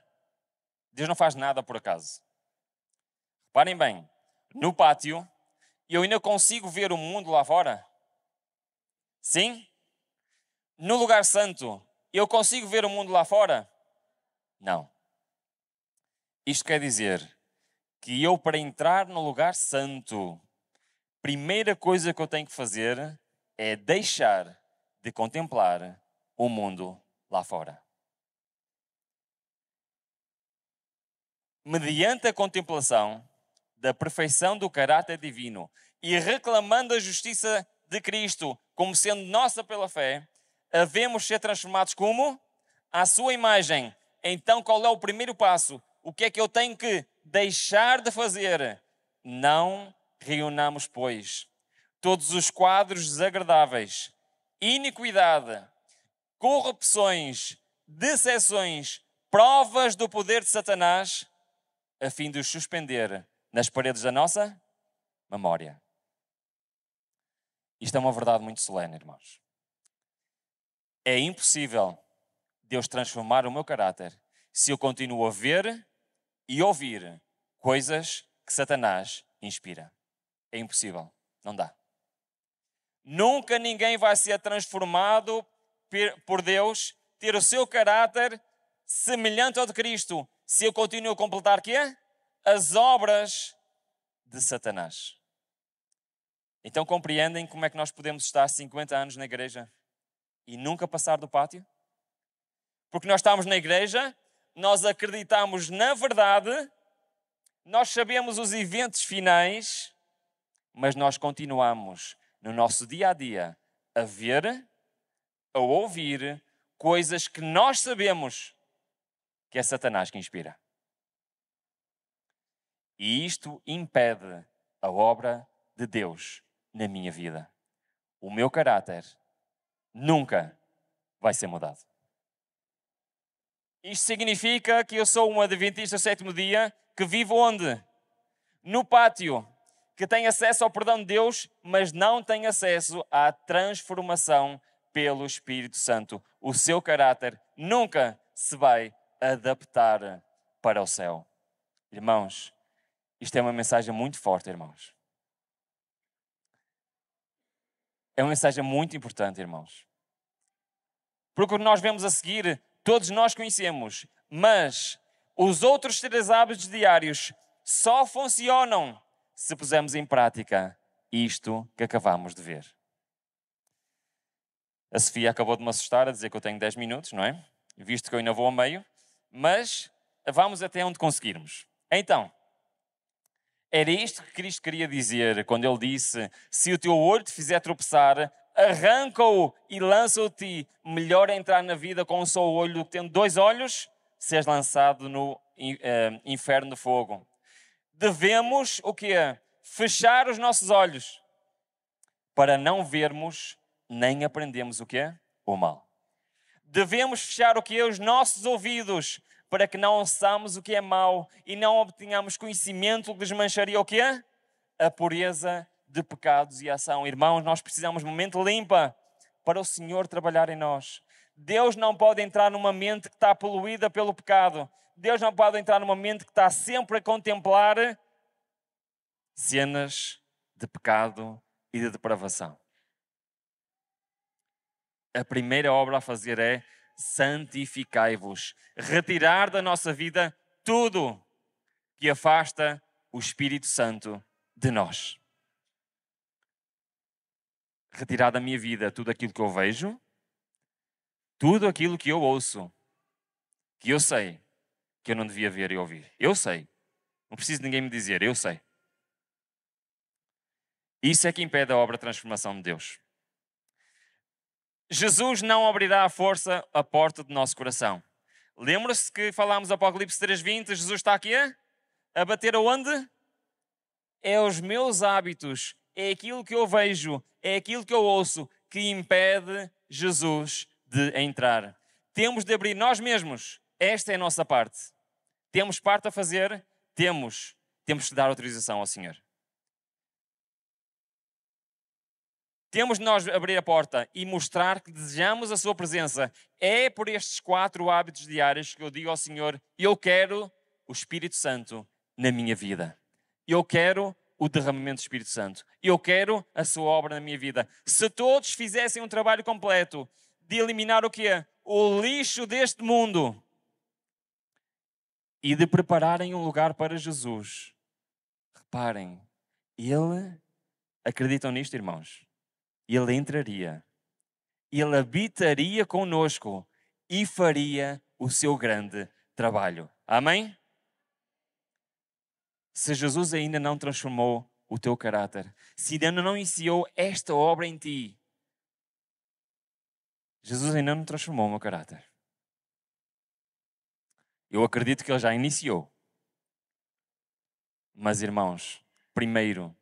Deus não faz nada por acaso. Parem bem, no pátio, eu ainda consigo ver o mundo lá fora. Sim? No lugar santo, eu consigo ver o mundo lá fora? Não. Isto quer dizer que eu, para entrar no lugar santo, primeira coisa que eu tenho que fazer é deixar de contemplar o mundo lá fora. Mediante a contemplação, da perfeição do caráter divino e reclamando a justiça de Cristo como sendo nossa pela fé, havemos ser transformados como? À sua imagem. Então, qual é o primeiro passo? O que é que eu tenho que deixar de fazer? Não reunamos, pois, todos os quadros desagradáveis, iniquidade, corrupções, decepções, provas do poder de Satanás, a fim de os suspender nas paredes da nossa memória. Isto é uma verdade muito solene, irmãos. É impossível Deus transformar o meu caráter se eu continuo a ver e ouvir coisas que Satanás inspira. É impossível, não dá. Nunca ninguém vai ser transformado por Deus, ter o seu caráter semelhante ao de Cristo, se eu continuo a completar que é as obras de Satanás. Então compreendem como é que nós podemos estar 50 anos na igreja e nunca passar do pátio? Porque nós estamos na igreja, nós acreditamos na verdade, nós sabemos os eventos finais, mas nós continuamos no nosso dia a dia a ver, a ouvir coisas que nós sabemos que é Satanás que inspira. E isto impede a obra de Deus na minha vida. O meu caráter nunca vai ser mudado. Isto significa que eu sou um adventista sétimo dia que vivo onde? No pátio, que tem acesso ao perdão de Deus, mas não tem acesso à transformação pelo Espírito Santo. O seu caráter nunca se vai adaptar para o céu. Irmãos, isto é uma mensagem muito forte, irmãos. É uma mensagem muito importante, irmãos. Porque o que nós vemos a seguir, todos nós conhecemos, mas os outros três hábitos diários só funcionam se pusermos em prática isto que acabamos de ver. A Sofia acabou de me assustar a dizer que eu tenho 10 minutos, não é? Visto que eu ainda vou ao meio, mas vamos até onde conseguirmos. Então, era isto que Cristo queria dizer quando ele disse: Se o teu olho te fizer tropeçar, arranca-o e lança-o te Melhor entrar na vida com um só olho do que tendo dois olhos, seres lançado no uh, inferno de fogo. Devemos o que é? Fechar os nossos olhos para não vermos nem aprendemos o que é o mal. Devemos fechar o que é os nossos ouvidos para que não ouçamos o que é mau e não obtenhamos conhecimento que desmancharia o que é? A pureza de pecados e ação. Irmãos, nós precisamos de um momento limpa para o Senhor trabalhar em nós. Deus não pode entrar numa mente que está poluída pelo pecado. Deus não pode entrar numa mente que está sempre a contemplar cenas de pecado e de depravação. A primeira obra a fazer é santificai-vos. Retirar da nossa vida tudo que afasta o Espírito Santo de nós. Retirar da minha vida tudo aquilo que eu vejo, tudo aquilo que eu ouço, que eu sei que eu não devia ver e ouvir. Eu sei. Não preciso ninguém me dizer, eu sei. Isso é que impede a obra de transformação de Deus. Jesus não abrirá à força a porta do nosso coração. Lembra-se que falámos Apocalipse 3.20, Jesus está aqui a, a bater aonde? É os meus hábitos, é aquilo que eu vejo, é aquilo que eu ouço que impede Jesus de entrar. Temos de abrir nós mesmos. Esta é a nossa parte. Temos parte a fazer, temos, temos que dar autorização ao Senhor. Temos de nós abrir a porta e mostrar que desejamos a sua presença. É por estes quatro hábitos diários que eu digo ao Senhor: eu quero o Espírito Santo na minha vida. Eu quero o derramamento do Espírito Santo. Eu quero a sua obra na minha vida. Se todos fizessem um trabalho completo de eliminar o que é o lixo deste mundo e de prepararem um lugar para Jesus. Reparem, ele acreditam nisto, irmãos ele entraria, ele habitaria conosco e faria o seu grande trabalho. Amém? Se Jesus ainda não transformou o teu caráter, se ainda não iniciou esta obra em ti, Jesus ainda não transformou o meu caráter. Eu acredito que ele já iniciou. Mas, irmãos, primeiro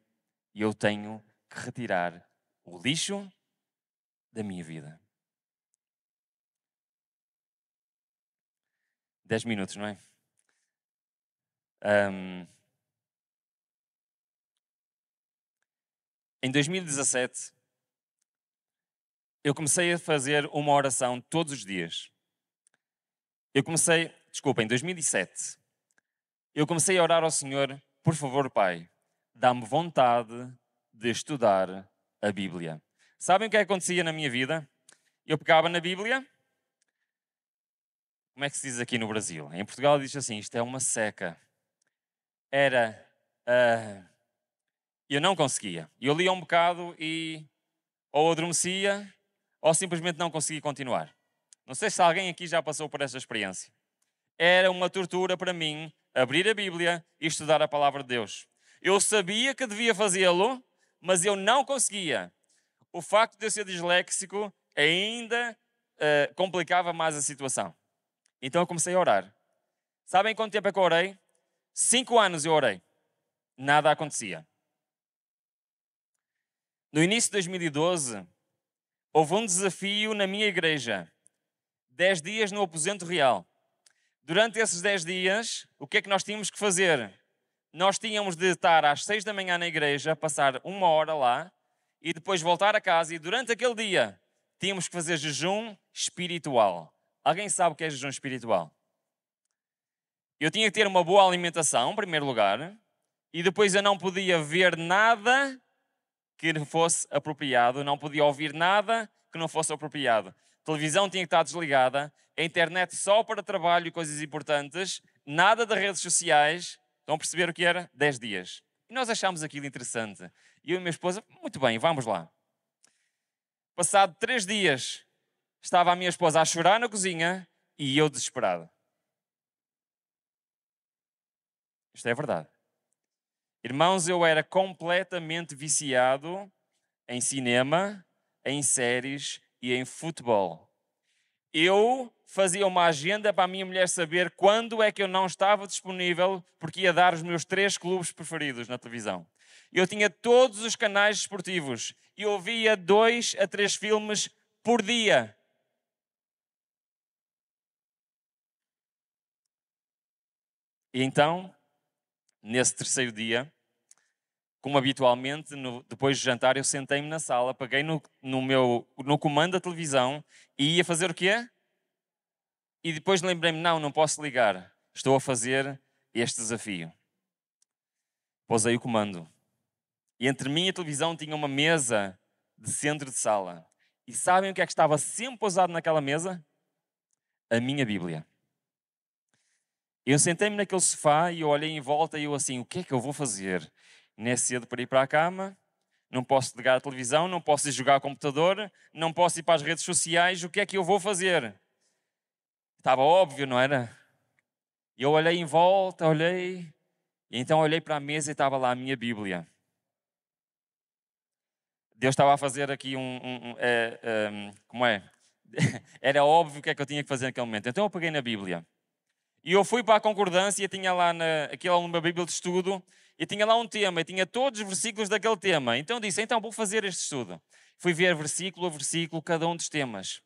eu tenho que retirar o lixo da minha vida. Dez minutos, não é? Um, em 2017, eu comecei a fazer uma oração todos os dias. Eu comecei, desculpa, em 2007, eu comecei a orar ao Senhor, por favor, Pai, dá-me vontade de estudar a Bíblia. Sabem o que, é que acontecia na minha vida? Eu pegava na Bíblia. Como é que se diz aqui no Brasil? Em Portugal diz assim: isto é uma seca. Era. Uh, eu não conseguia. Eu lia um bocado e ou adormecia ou simplesmente não conseguia continuar. Não sei se alguém aqui já passou por esta experiência. Era uma tortura para mim abrir a Bíblia e estudar a palavra de Deus. Eu sabia que devia fazê-lo, mas eu não conseguia. O facto de eu ser disléxico ainda uh, complicava mais a situação. Então eu comecei a orar. Sabem quanto tempo é que eu orei? Cinco anos eu orei. Nada acontecia. No início de 2012, houve um desafio na minha igreja. Dez dias no aposento real. Durante esses dez dias, o que é que nós tínhamos que fazer? nós tínhamos de estar às seis da manhã na igreja, passar uma hora lá e depois voltar a casa. E durante aquele dia tínhamos que fazer jejum espiritual. Alguém sabe o que é jejum espiritual? Eu tinha que ter uma boa alimentação, em primeiro lugar, e depois eu não podia ver nada que não fosse apropriado, não podia ouvir nada que não fosse apropriado. A televisão tinha que estar desligada, a internet só para trabalho e coisas importantes, nada de redes sociais, Estão a perceber o que era? 10 dias. E nós achámos aquilo interessante. E eu e minha esposa, muito bem, vamos lá. Passado três dias, estava a minha esposa a chorar na cozinha e eu desesperado. Isto é verdade. Irmãos, eu era completamente viciado em cinema, em séries e em futebol eu fazia uma agenda para a minha mulher saber quando é que eu não estava disponível, porque ia dar os meus três clubes preferidos na televisão. Eu tinha todos os canais esportivos e ouvia dois a três filmes por dia. E então, nesse terceiro dia, como habitualmente, no, depois de jantar, eu sentei-me na sala, peguei no, no, meu, no comando da televisão e ia fazer o quê? E depois lembrei-me: não, não posso ligar, estou a fazer este desafio. Posei o comando. E entre mim e a televisão tinha uma mesa de centro de sala. E sabem o que é que estava sempre pousado naquela mesa? A minha Bíblia. Eu sentei-me naquele sofá e eu olhei em volta e eu assim, o que é que eu vou fazer? Não é cedo para ir para a cama, não posso ligar a televisão, não posso ir jogar ao computador, não posso ir para as redes sociais, o que é que eu vou fazer? Estava óbvio, não era? Eu olhei em volta, olhei, então olhei para a mesa e estava lá a minha Bíblia. Deus estava a fazer aqui um, um, um, é, um como é? Era óbvio o que é que eu tinha que fazer naquele momento. Então eu peguei na Bíblia. E eu fui para a concordância, tinha lá na, aquela no Bíblia de estudo, e tinha lá um tema, e tinha todos os versículos daquele tema. Então disse: então vou fazer este estudo. Fui ver versículo a versículo cada um dos temas.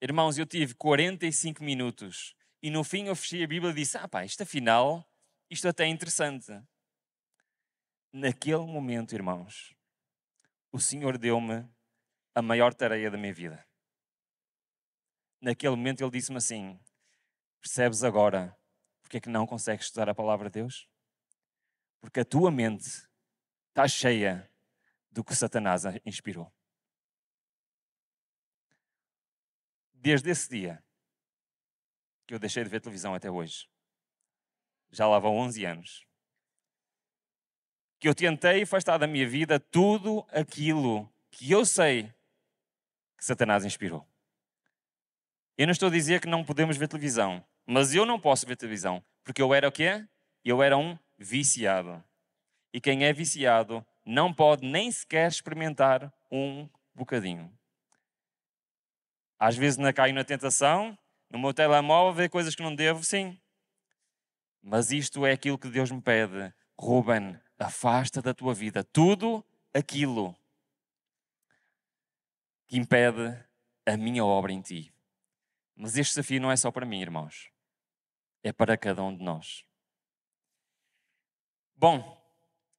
Irmãos, eu tive 45 minutos e no fim eu fechei a Bíblia e disse: ah, pá, isto afinal, isto até é interessante. Naquele momento, irmãos, o Senhor deu-me a maior tarefa da minha vida. Naquele momento ele disse-me assim: Percebes agora porque é que não consegues estudar a palavra de Deus? Porque a tua mente está cheia do que Satanás inspirou. Desde esse dia que eu deixei de ver televisão até hoje, já lá vão 11 anos, que eu tentei afastar da minha vida tudo aquilo que eu sei que Satanás inspirou. Eu não estou a dizer que não podemos ver televisão, mas eu não posso ver televisão, porque eu era o quê? Eu era um viciado. E quem é viciado não pode nem sequer experimentar um bocadinho. Às vezes não caio na tentação, no meu telemóvel ver coisas que não devo, sim. Mas isto é aquilo que Deus me pede. Ruben, afasta da tua vida tudo aquilo que impede a minha obra em ti. Mas este desafio não é só para mim, irmãos. É para cada um de nós. Bom,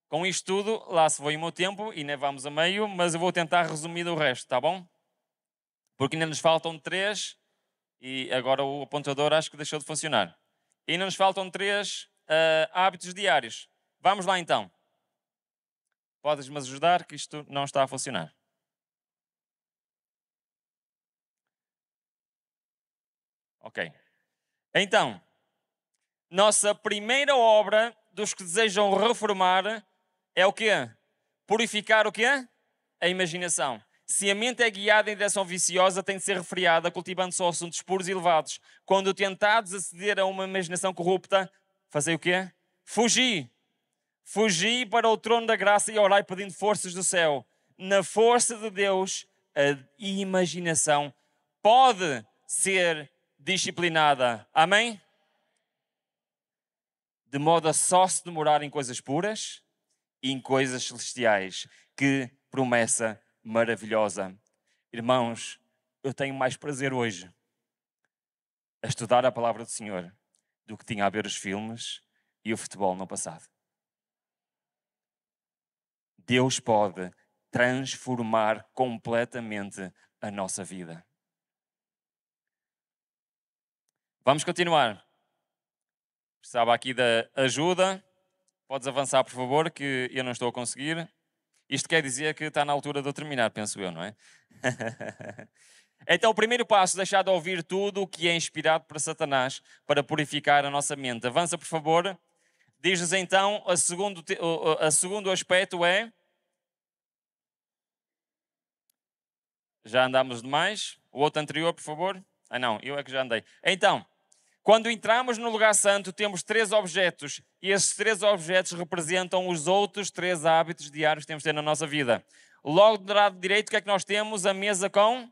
com isto tudo, lá se foi o meu tempo e nem vamos a meio, mas eu vou tentar resumir o resto, tá bom? Porque ainda nos faltam três e agora o apontador acho que deixou de funcionar. E ainda nos faltam três uh, hábitos diários. Vamos lá então. Podes-me ajudar que isto não está a funcionar. Ok. Então, nossa primeira obra dos que desejam reformar é o quê? Purificar o quê? A imaginação. Se a mente é guiada em direção viciosa, tem de ser refriada, cultivando só assuntos puros e elevados. Quando tentados aceder a uma imaginação corrupta, fazei o quê? Fugi. Fugi para o trono da graça e orai pedindo forças do céu. Na força de Deus, a imaginação pode ser disciplinada. Amém? de modo a só se demorar em coisas puras e em coisas celestiais. Que promessa maravilhosa. Irmãos, eu tenho mais prazer hoje a estudar a palavra do Senhor do que tinha a ver os filmes e o futebol no passado. Deus pode transformar completamente a nossa vida. Vamos continuar. Precisava aqui da ajuda. Podes avançar, por favor, que eu não estou a conseguir. Isto quer dizer que está na altura de eu terminar, penso eu, não é? então, o primeiro passo, deixar de ouvir tudo o que é inspirado para Satanás para purificar a nossa mente. Avança, por favor. Diz-nos então, o segundo, a segundo aspecto é. Já andámos demais. O outro anterior, por favor. Ah, não, eu é que já andei. Então, quando entramos no lugar santo, temos três objetos e esses três objetos representam os outros três hábitos diários que temos de ter na nossa vida. Logo do lado direito, o que é que nós temos? A mesa com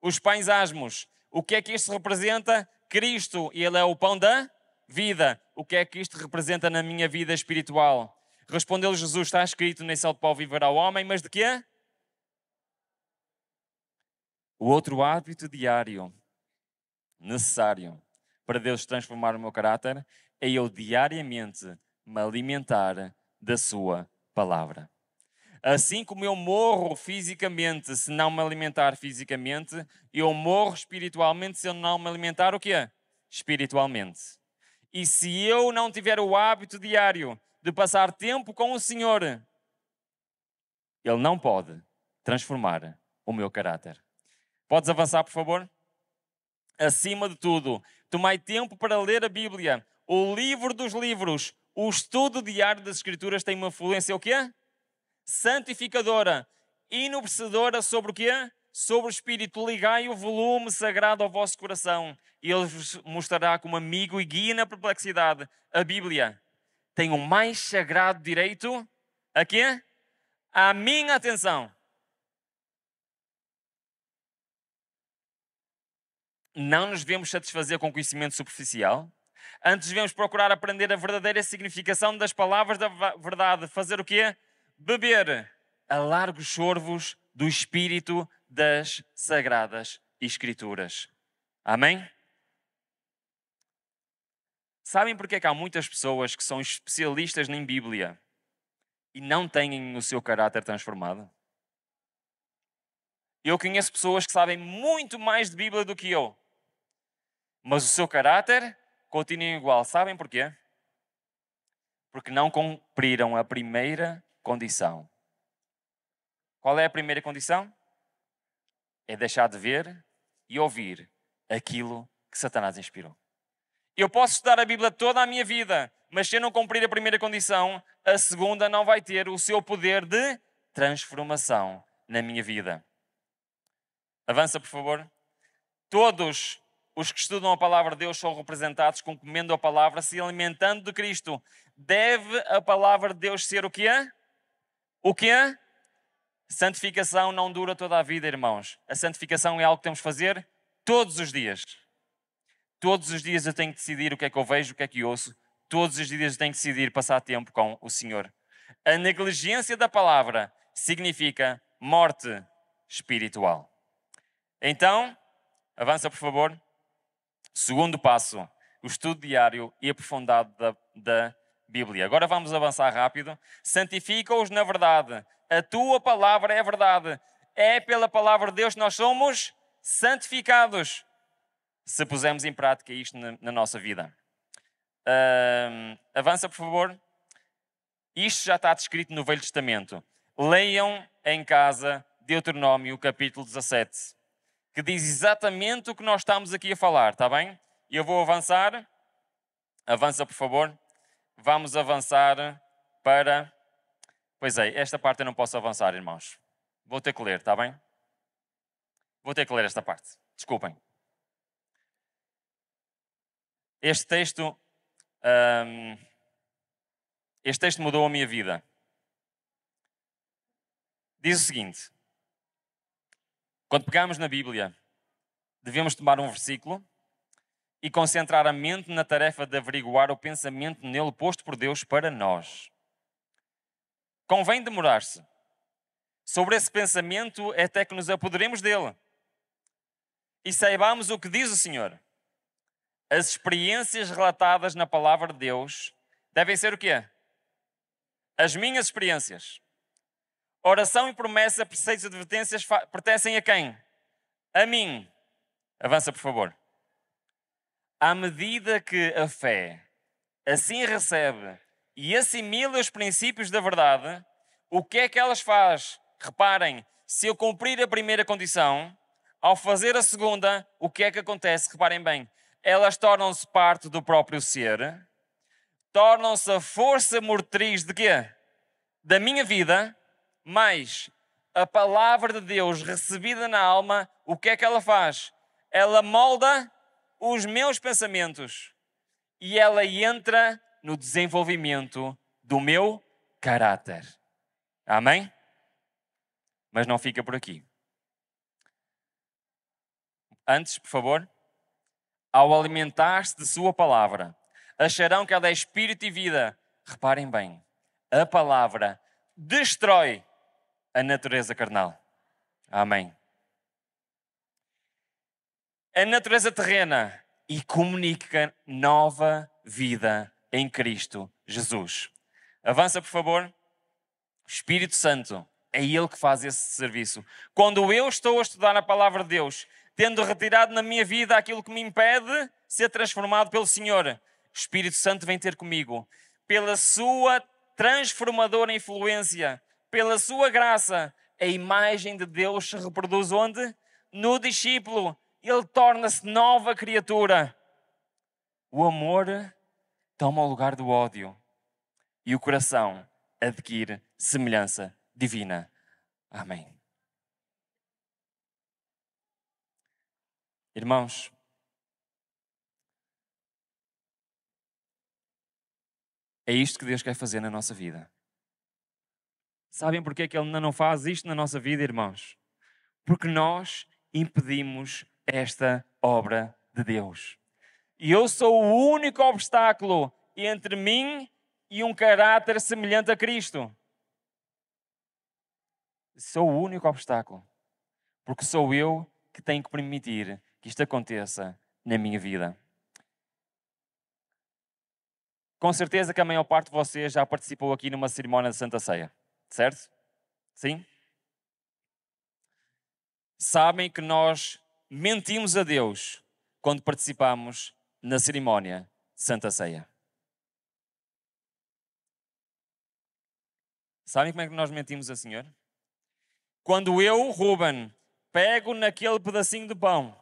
os pães asmos. O que é que isto representa? Cristo, ele é o pão da vida. O que é que isto representa na minha vida espiritual? Respondeu-lhe Jesus: Está escrito, nem céu de pau viverá o homem, mas de quê? O outro hábito diário necessário para Deus transformar o meu caráter é eu diariamente me alimentar da Sua palavra. Assim como eu morro fisicamente se não me alimentar fisicamente, eu morro espiritualmente se eu não me alimentar o quê? Espiritualmente. E se eu não tiver o hábito diário de passar tempo com o Senhor, Ele não pode transformar o meu caráter. Podes avançar, por favor? acima de tudo. Tomai tempo para ler a Bíblia, o livro dos livros. O estudo diário das Escrituras tem uma influência o quê? Santificadora, enobrecedora sobre o quê? Sobre o Espírito. Ligai o volume sagrado ao vosso coração e ele vos mostrará como amigo e guia na perplexidade. A Bíblia tem o mais sagrado direito a quê? À minha atenção. Não nos devemos satisfazer com conhecimento superficial. Antes devemos procurar aprender a verdadeira significação das palavras da verdade. Fazer o quê? Beber a largos sorvos do espírito das sagradas escrituras. Amém? Sabem porque é que há muitas pessoas que são especialistas em Bíblia e não têm o seu caráter transformado? Eu conheço pessoas que sabem muito mais de Bíblia do que eu, mas o seu caráter continua igual. Sabem porquê? Porque não cumpriram a primeira condição. Qual é a primeira condição? É deixar de ver e ouvir aquilo que Satanás inspirou. Eu posso estudar a Bíblia toda a minha vida, mas se eu não cumprir a primeira condição, a segunda não vai ter o seu poder de transformação na minha vida. Avança, por favor. Todos os que estudam a palavra de Deus são representados com comendo a palavra, se alimentando de Cristo. Deve a palavra de Deus ser o que é? O que é? Santificação não dura toda a vida, irmãos. A santificação é algo que temos de fazer todos os dias. Todos os dias eu tenho que decidir o que é que eu vejo, o que é que eu ouço. Todos os dias eu tenho que decidir passar tempo com o Senhor. A negligência da palavra significa morte espiritual. Então, avança, por favor. Segundo passo, o estudo diário e aprofundado da, da Bíblia. Agora vamos avançar rápido. Santifica-os na verdade. A tua palavra é verdade. É pela palavra de Deus que nós somos santificados. Se pusermos em prática isto na, na nossa vida. Uh, avança, por favor. Isto já está descrito no Velho Testamento. Leiam em casa Deuteronômio, capítulo 17 que diz exatamente o que nós estamos aqui a falar, está bem? Eu vou avançar. Avança, por favor. Vamos avançar para. Pois é, esta parte eu não posso avançar, irmãos. Vou ter que ler, está bem? Vou ter que ler esta parte. Desculpem. Este texto. Hum, este texto mudou a minha vida. Diz o seguinte: quando pegamos na Bíblia, devemos tomar um versículo e concentrar a mente na tarefa de averiguar o pensamento nele posto por Deus para nós. Convém demorar-se sobre esse pensamento é até que nos apoderemos dele e saibamos o que diz o Senhor. As experiências relatadas na palavra de Deus devem ser o quê? As minhas experiências. Oração e promessa, preceitos e advertências pertencem a quem? A mim. Avança, por favor. À medida que a fé assim recebe e assimila os princípios da verdade, o que é que elas faz? Reparem, se eu cumprir a primeira condição, ao fazer a segunda, o que é que acontece? Reparem bem, elas tornam-se parte do próprio ser, tornam-se a força motriz de quê? Da minha vida mas a palavra de Deus recebida na alma, o que é que ela faz? Ela molda os meus pensamentos e ela entra no desenvolvimento do meu caráter. Amém? Mas não fica por aqui. Antes, por favor, ao alimentar-se de Sua palavra, acharão que ela é espírito e vida. Reparem bem, a palavra destrói a natureza carnal. Amém. A natureza terrena e comunica nova vida em Cristo Jesus. Avança, por favor. Espírito Santo, é Ele que faz esse serviço. Quando eu estou a estudar a palavra de Deus, tendo retirado na minha vida aquilo que me impede ser transformado pelo Senhor, Espírito Santo vem ter comigo. Pela sua transformadora influência, pela sua graça, a imagem de Deus se reproduz onde? No discípulo. Ele torna-se nova criatura. O amor toma o lugar do ódio e o coração adquire semelhança divina. Amém. Irmãos, é isto que Deus quer fazer na nossa vida. Sabem porquê que Ele ainda não faz isto na nossa vida, irmãos? Porque nós impedimos esta obra de Deus. E eu sou o único obstáculo entre mim e um caráter semelhante a Cristo. Sou o único obstáculo. Porque sou eu que tenho que permitir que isto aconteça na minha vida. Com certeza que a maior parte de vocês já participou aqui numa cerimónia de Santa Ceia. Certo? Sim? Sabem que nós mentimos a Deus quando participamos na cerimónia de Santa Ceia. Sabem como é que nós mentimos a Senhor? Quando eu, Ruben, pego naquele pedacinho de pão,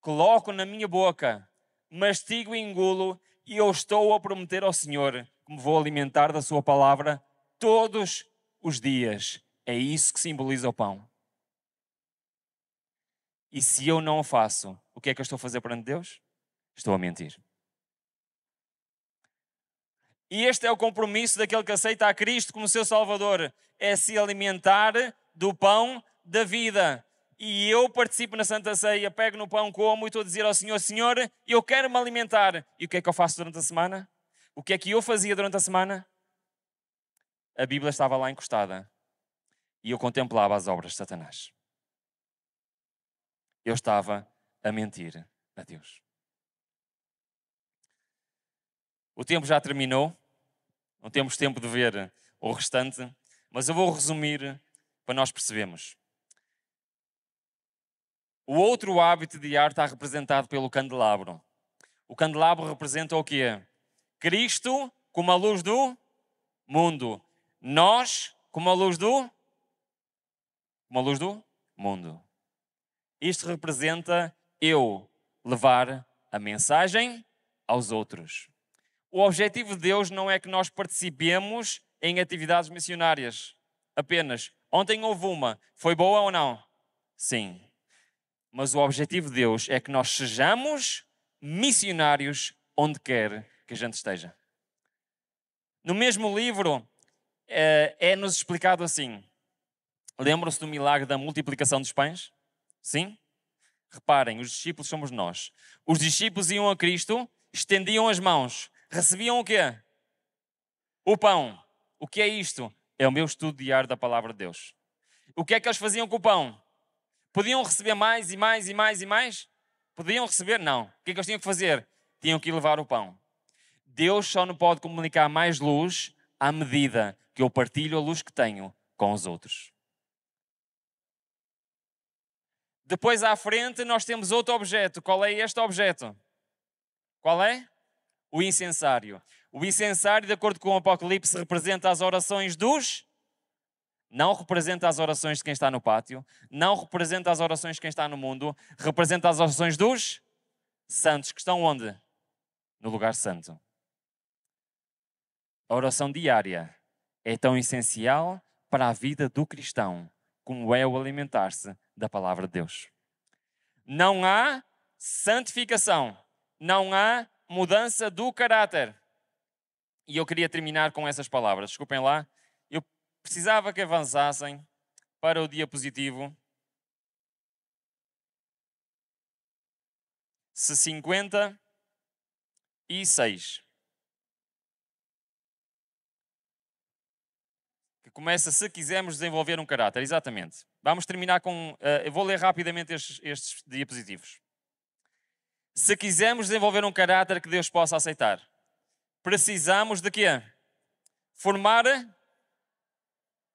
coloco na minha boca, mastigo e engulo, e eu estou a prometer ao Senhor que me vou alimentar da Sua palavra todos os dias. É isso que simboliza o pão. E se eu não o faço, o que é que eu estou a fazer perante Deus? Estou a mentir. E este é o compromisso daquele que aceita a Cristo como seu Salvador: é se alimentar do pão da vida. E eu participo na Santa Ceia, pego no pão, como e estou a dizer ao Senhor: Senhor, eu quero me alimentar. E o que é que eu faço durante a semana? O que é que eu fazia durante a semana? a Bíblia estava lá encostada e eu contemplava as obras de Satanás. Eu estava a mentir a Deus. O tempo já terminou, não temos tempo de ver o restante, mas eu vou resumir para nós percebermos. O outro hábito de ar está representado pelo candelabro. O candelabro representa o quê? Cristo como a luz do mundo nós como a luz do como a luz do mundo. Isto representa eu levar a mensagem aos outros. O objetivo de Deus não é que nós participemos em atividades missionárias apenas. Ontem houve uma, foi boa ou não? Sim. Mas o objetivo de Deus é que nós sejamos missionários onde quer que a gente esteja. No mesmo livro, eh, é-nos explicado assim. Lembram-se do milagre da multiplicação dos pães? Sim? Reparem, os discípulos somos nós. Os discípulos iam a Cristo, estendiam as mãos, recebiam o quê? O pão. O que é isto? É o meu estudo diário da palavra de Deus. O que é que eles faziam com o pão? Podiam receber mais e mais e mais e mais? Podiam receber? Não. O que é que eles tinham que fazer? Tinham que levar o pão. Deus só não pode comunicar mais luz à medida que eu partilho a luz que tenho com os outros. Depois à frente nós temos outro objeto. Qual é este objeto? Qual é? O incensário. O incensário, de acordo com o Apocalipse, representa as orações dos. Não representa as orações de quem está no pátio, não representa as orações de quem está no mundo, representa as orações dos santos, que estão onde? No lugar santo. A oração diária é tão essencial para a vida do cristão como é o alimentar-se da palavra de Deus. Não há santificação, não há mudança do caráter. E eu queria terminar com essas palavras. Desculpem lá, eu precisava que avançassem para o diapositivo. Se 50 e 6. que começa se quisermos desenvolver um caráter. Exatamente. Vamos terminar com. Uh, eu vou ler rapidamente estes, estes diapositivos. Se quisermos desenvolver um caráter que Deus possa aceitar, precisamos de quê? Formar.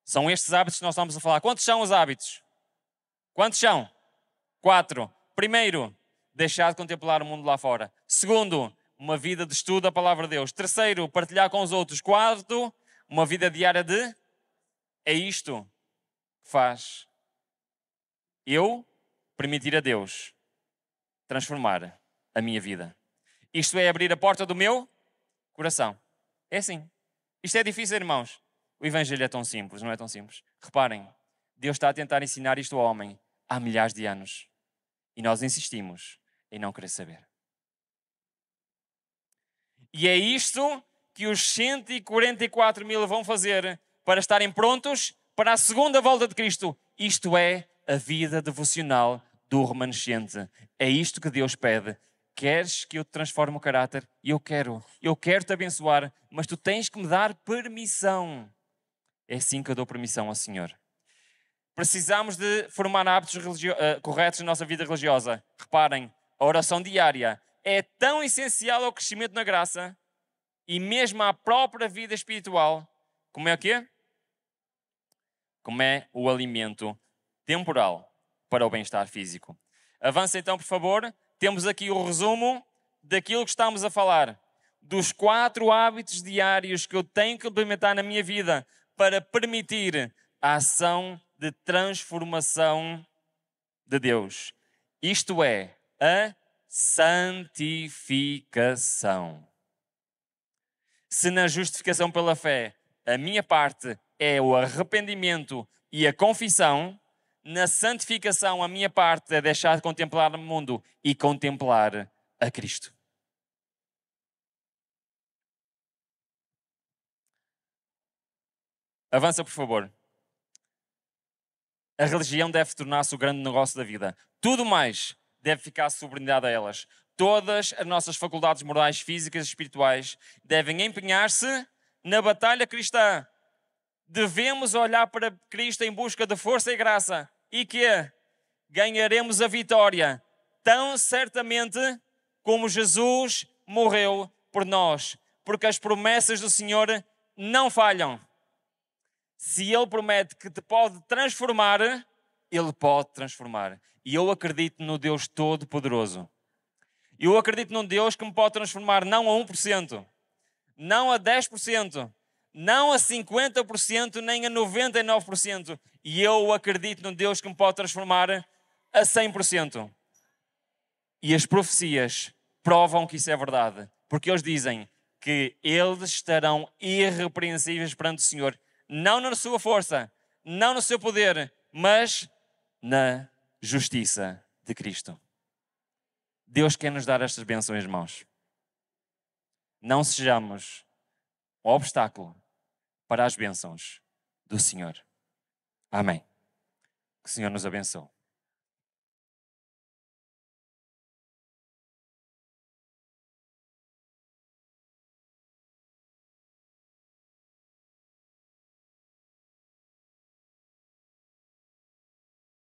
São estes hábitos que nós estamos a falar. Quantos são os hábitos? Quantos são? Quatro. Primeiro, deixar de contemplar o mundo lá fora. Segundo, uma vida de estudo da palavra de Deus. Terceiro, partilhar com os outros. Quarto, uma vida diária de é isto que faz eu permitir a Deus transformar a minha vida. Isto é abrir a porta do meu coração. É assim. Isto é difícil, irmãos. O Evangelho é tão simples, não é tão simples. Reparem, Deus está a tentar ensinar isto ao homem há milhares de anos. E nós insistimos em não querer saber. E é isto que os 144 mil vão fazer para estarem prontos para a segunda volta de Cristo. Isto é a vida devocional do remanescente. É isto que Deus pede. Queres que eu te transforme o caráter? Eu quero. Eu quero te abençoar, mas tu tens que me dar permissão. É assim que eu dou permissão ao Senhor. Precisamos de formar hábitos uh, corretos na nossa vida religiosa. Reparem, a oração diária é tão essencial ao crescimento na graça e mesmo à própria vida espiritual como é o quê? como é o alimento temporal para o bem-estar físico. Avança então, por favor. Temos aqui o resumo daquilo que estamos a falar. Dos quatro hábitos diários que eu tenho que implementar na minha vida para permitir a ação de transformação de Deus. Isto é a santificação. Se na justificação pela fé a minha parte é o arrependimento e a confissão. Na santificação, a minha parte é deixar de contemplar o mundo e contemplar a Cristo. Avança, por favor. A religião deve tornar-se o grande negócio da vida. Tudo mais deve ficar subordinado a elas. Todas as nossas faculdades morais, físicas e espirituais devem empenhar-se na batalha cristã devemos olhar para Cristo em busca de força e graça e que ganharemos a vitória tão certamente como Jesus morreu por nós, porque as promessas do Senhor não falham. Se Ele promete que te pode transformar, Ele pode transformar. E eu acredito no Deus Todo-Poderoso. Eu acredito num Deus que me pode transformar não a 1%, não a 10%, não a 50% nem a 99%. E eu acredito num Deus que me pode transformar a 100%. E as profecias provam que isso é verdade, porque eles dizem que eles estarão irrepreensíveis perante o Senhor, não na sua força, não no seu poder, mas na justiça de Cristo. Deus quer nos dar estas bênçãos, irmãos. Não sejamos um obstáculo para as bênçãos do Senhor. Amém. Que o Senhor nos abençoe.